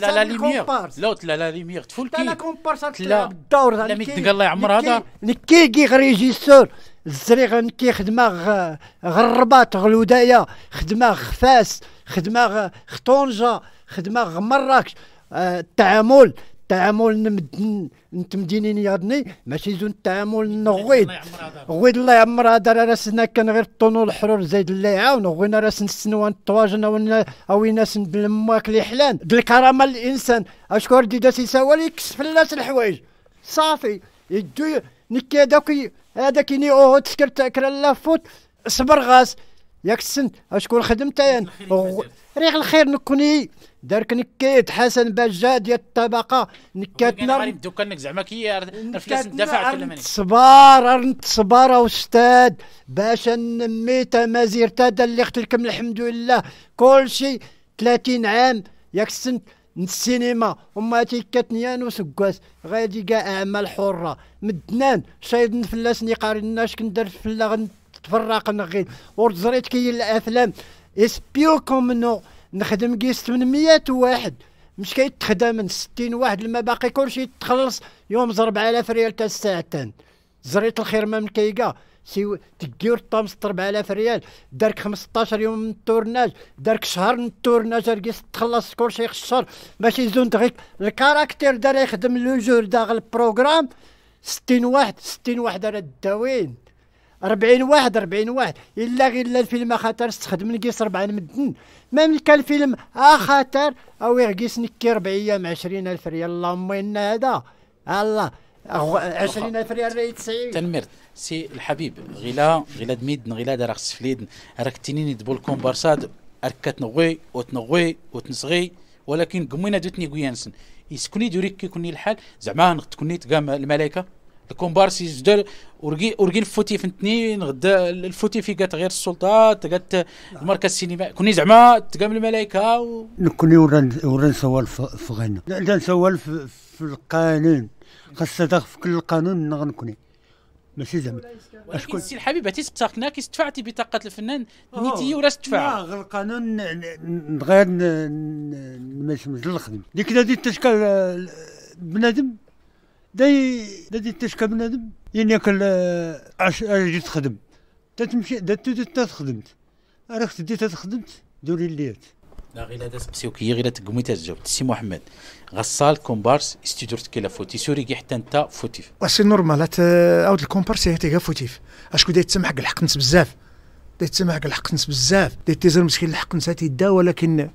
لا لا ليميغ لا لا لا ليميغ تفول كي لا كومبارس تلا الدور لا ميت الله يعمرها دار نكي كي غريجيسور الزريغ نكي خدمه غربات غلودايا خدمه خفاس فاس خدمه غ طنجه خدمه مراكش آه، التعامل التعامل نمدن نتمدينين يادني ماشي زون التعامل نغويد غويد الله يعمر هذا راسنا كان غير الطون والحرور زايد الله يعاون غوينا راس نستنوا الطواجن او ناس اللي حلان الكرامه للانسان دي ديدا سيساوال يكسف الناس الحوايج صافي يدو نكي هذاك هذاك ني اوه تسكر تاكل فوت صبر غاس ياك السن اشكون خدمت انا ريغ الخير نكوني دارك نكيت حسن بجا ديال الطبقه نكاتنا غادي ندو نك زعما كي الفلاس ندافع كل ماني صبار نتصبر استاذ باش نميت تمازير تادا اللي لكم الحمد لله كل شيء 30 عام ياك السنت السينما وما أنا وسكاس غادي كاع اعمال حره مدنان شايد فلاس نقارناش كندير فلا غنتفرق نغيد ورزريت كي الافلام اسبيوكم نو نخدم قيس 800 واحد مش كيتخدم من 60 واحد لما باقي كل شيء يتخلص يوم زرب 4000 ريال تاع الساعتين زريت الخير ما من كيكا سي تكيور طامس 4000 ريال دارك 15 يوم من التورناج دارك شهر من التورناج ركيس تخلص شيء خسر ماشي زون تغيك الكاركتير دار يخدم لو جور داغ البروغرام 60 واحد 60 واحد راه داوين 40 واحد 40 واحد الا غير الفيلم خاطر استخدم نقيس 4 مدن ما من كان الفيلم اخاطر او يقيس نكي 4 ايام 20000 ريال اللهم ان هذا الله 20000 ريال راهي 90 تنمرت سي الحبيب غلا غلا دميدن غلا دار سفليدن راك تنيني دبول كومبارساد راك كتنغوي وتنغوي وتنصغي ولكن قمينا دوتني قويانسن يسكني دوريك كيكوني الحال زعما تكوني تقام الملائكه الكومبارسي جدال ورقي ورقي الفوتي اثنين غدا الفوتي في قات غير السلطات قات المركز السينما كوني زعما تقام الملايكه و... كوني ورا ورا في غانا لا نسوال في القانون خاص تدخل في كل القانون غنكوني ماشي زعما ولكن السي الحبيب عتي سبساقنا كي دفعتي بطاقه الفنان نيتي ولا تدفع لا القانون نغير ماشي الخدمه ديك هذه التشكيل بنادم داي داي تشكى بنادم يعني كل آه، عش اجي تخدم تتمشي دات تخدمت راك تدي تخدمت دوري الليات لا غير هذا كي غير تقومي تجاوب سي محمد غصال كومبارس استوديو تكيلا فوتي سوري كي حتى انت فوتيف واسي آه، نورمال هات آه، عاود الكومبارس هي تيغا فوتيف اشكون دايت تسمح الحق نس بزاف دايت تسمح الحق نس بزاف دايت تيزر مسكين الحق نس تيدا ولكن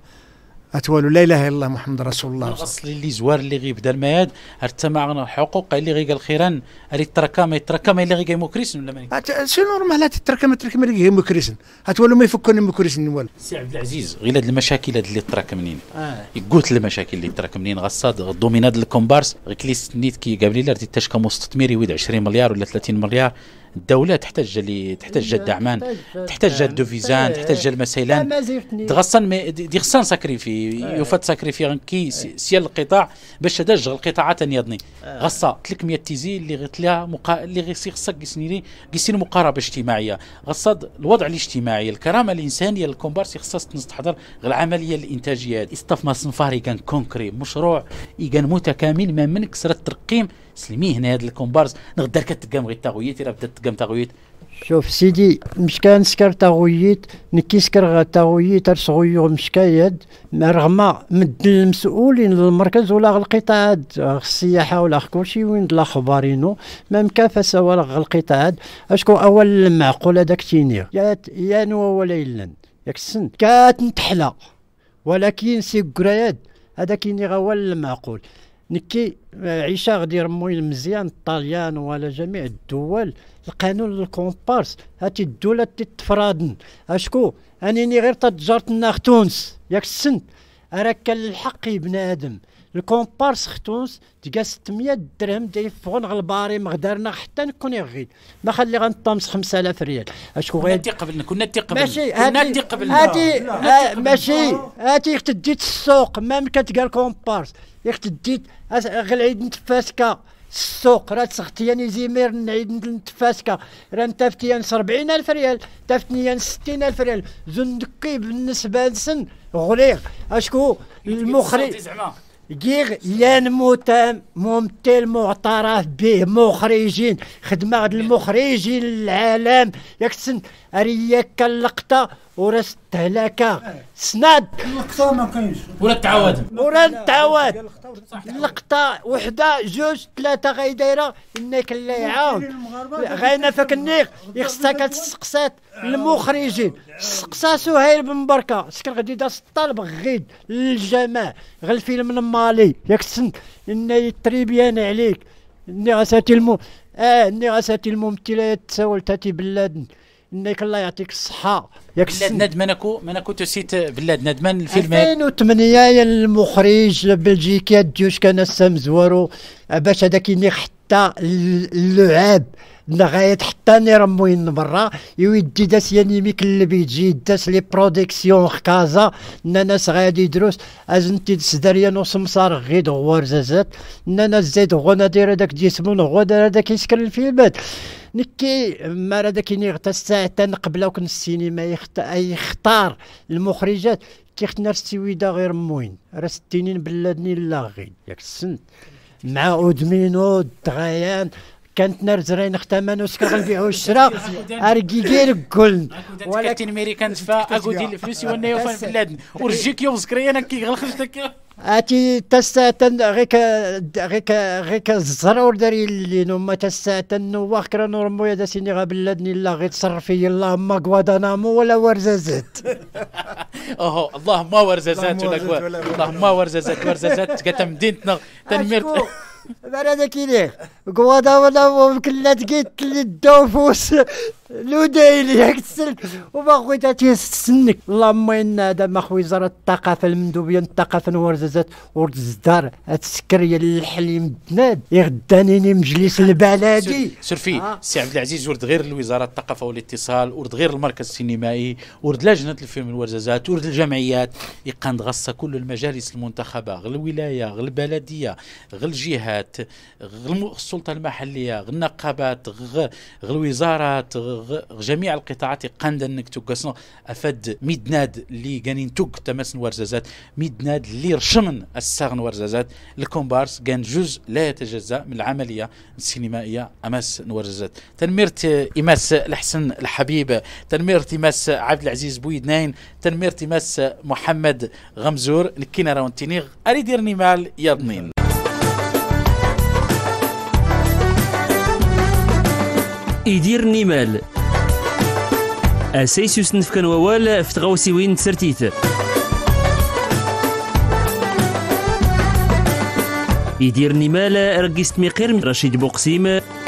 اتوالو لا اله الا الله محمد رسول الله الاصل اللي زوار اللي غيبدا المياد ارتمع الحقوق اللي غيقال خيرا اللي تركا ما يتركا ما اللي غيقال مكريسن ولا ماني سي نورمال تتركا ما تركا ما اللي غيقال مكريسن اتوالو ما يفكرني مكريسن والو سي عبد العزيز غير هاد المشاكل هاد اللي تراك منين آه. قلت المشاكل اللي تراك منين غصاد الدوميناد الكومبارس غير كليست نيت كي قبل لي تشكا مستثمر يويد 20 مليار ولا 30 مليار الدوله تحتاج لي تحتاج الدعمان تحتاج الدوفيزان تحتاج المسيلان تغصن مي دي غصن ساكريفي يوفات ساكريفي كي سيال القطاع باش هذا القطاعات يضني غصا 300 تيزي اللي غيت لها مقا... اللي غيسي خصك كيسنيني كيسير مقاربه اجتماعيه غصا الوضع الاجتماعي الكرامه الانسانيه الكومبارس خصها تنستحضر العمليه الانتاجيه ما صنفاري كان كونكري مشروع كان متكامل ما منك سرت الترقيم سلمي هنا هذا الكومبارس نغدر كتقام غير تاغويتي راه بدات تقام تغويت شوف سيدي مش كان سكر تغويت نكي سكر تغويت رسغيو مشكايد رغم مد المسؤولين للمركز ولا القطاعات السياحه ولا كلشي وين خبارينو ما مكافسه ولا القطاعات اشكو اول المعقول داك تينيغ يا يانو ولا يلن ياك السن كات نتحلى ولكن سي كرايات هذا كيني غا هو المعقول نكي آه، عيشة غادي يرموين مزيان الطليان ولا جميع الدول القانون الكومبارس هاتي الدولة تتفرادن اشكو انيني غير تجارت تونس ياك السن راك الحق بنادم الكومبارس ختونس تلقى 600 درهم داير فغن على الباري غدرنا حتى نكون يغيد ما خلي غنطمس 5000 ريال اشكو غير كنا تيقبل كنا تيقبل ماشي كنا تيقبل هادي آه، ماشي هادي تديت السوق ما كتقال كومبارس ياك تديت غلعيد نتفاسكا السوق راه تسختيان زيمير نعيد نتفاسكا راه نتافتيان 40000 ريال تافتنيان 60000 ريال زندكي بالنسبه لسن غليغ اشكو المخرج غير لان موتام ممثل معترف به مخرجين خدمة المخرجين العالم ياك تسن ارياك اللقطة ورا استهلاكه آه. سند اللقطه ما كاينش ولا التعاود ورا التعاود اللقطه وحده جوج ثلاثه غي دايره انك اللي يعاون غاينا فيك النيق يخصها كتسقسات المخرجين سقسا سهيل بن بركه سكر غادي دا الطلب غيد للجماع غير الفيلم المالي ياك سنت ان يتريبيان عليك اني غاساتي المو اه اني غاساتي الممثله تساول تاتي بلادن انك الله يعطيك الصحه ياك بلاد ندمان اكو ما انا كنت سيت بلاد ندمان الفيلم 2008 المخرج البلجيكي ديوش كان السام زوارو باش هذاك اللي حتى اللعاب لغايه حتى نرموين برا يودي داس ينيميك اللي بيجي داس لي بروديكسيون كازا ناناس غادي دروس ازنتي تسدريا نو سمسار غيد غوار زازات ناناس زيد غونا دير هذاك جسمون غودا هذاك يسكن الفيلمات نكي ما راه داك غتا ساعتين قبل كن السينما يختار المخرجات كيختنا ويدا غير موين راه ستينين بلادني لا غي ياك السنت مع اودمينو دغيان كانت نار زرين ختامان وسكر غنبيعو الشرا اركيكير كلن ولكن ميري كانت فا اكو ديال الفلوس يوفا في بلادنا ورجيك يوم سكري انا كي غلخشتك اتي تساتن غيك غيك غيك الزرور داري اللي نوما تساتن نوار كرا نورمو يا سيني غا بلادني لا غير تصرفي يلا ما كوادانامو ولا ورزازات اوه الله ما ورزازات الاكوان الله ما ورزازات ورزازات كتا مدينتنا تنمير بعد هذا كي ليه دا ولا كلات كيت اللي داو لو دايلي ياك السلك وما خويا تيستسنك اللهم إنا ما خويا وزارة الثقافة المندوبية الثقافة ورززات ورد الدار السكرية الحليم الدناد يغدانيني مجلس البلدي سرفي آه. سي عبد العزيز ورد غير الوزارة الثقافة والاتصال ورد غير المركز السينمائي ورد لجنة الفيلم الورززات ورد الجمعيات يقاند غصة كل المجالس المنتخبة غل الولاية غل البلدية غل الجهات غل السلطة المحلية غل النقابات غل الوزارات غل جميع القطاعات قند انك توكسن افد ميدناد اللي كانين توك تمسن ورزازات ميدناد اللي رشمن الساغن ورزازات الكومبارس كان جزء لا يتجزا من العمليه السينمائيه امس نوارزازات تنميرت اماس الحسن الحبيب تنميرت اماس عبد العزيز بويدناين تنميرت اماس محمد غمزور نكينا راون تينيغ اري ديرني مال يضنين يدير نيمال أسايس يسنف كان ووال في وين تسرتيت يدير نيمال رقيست ميقير رشيد بوقسيم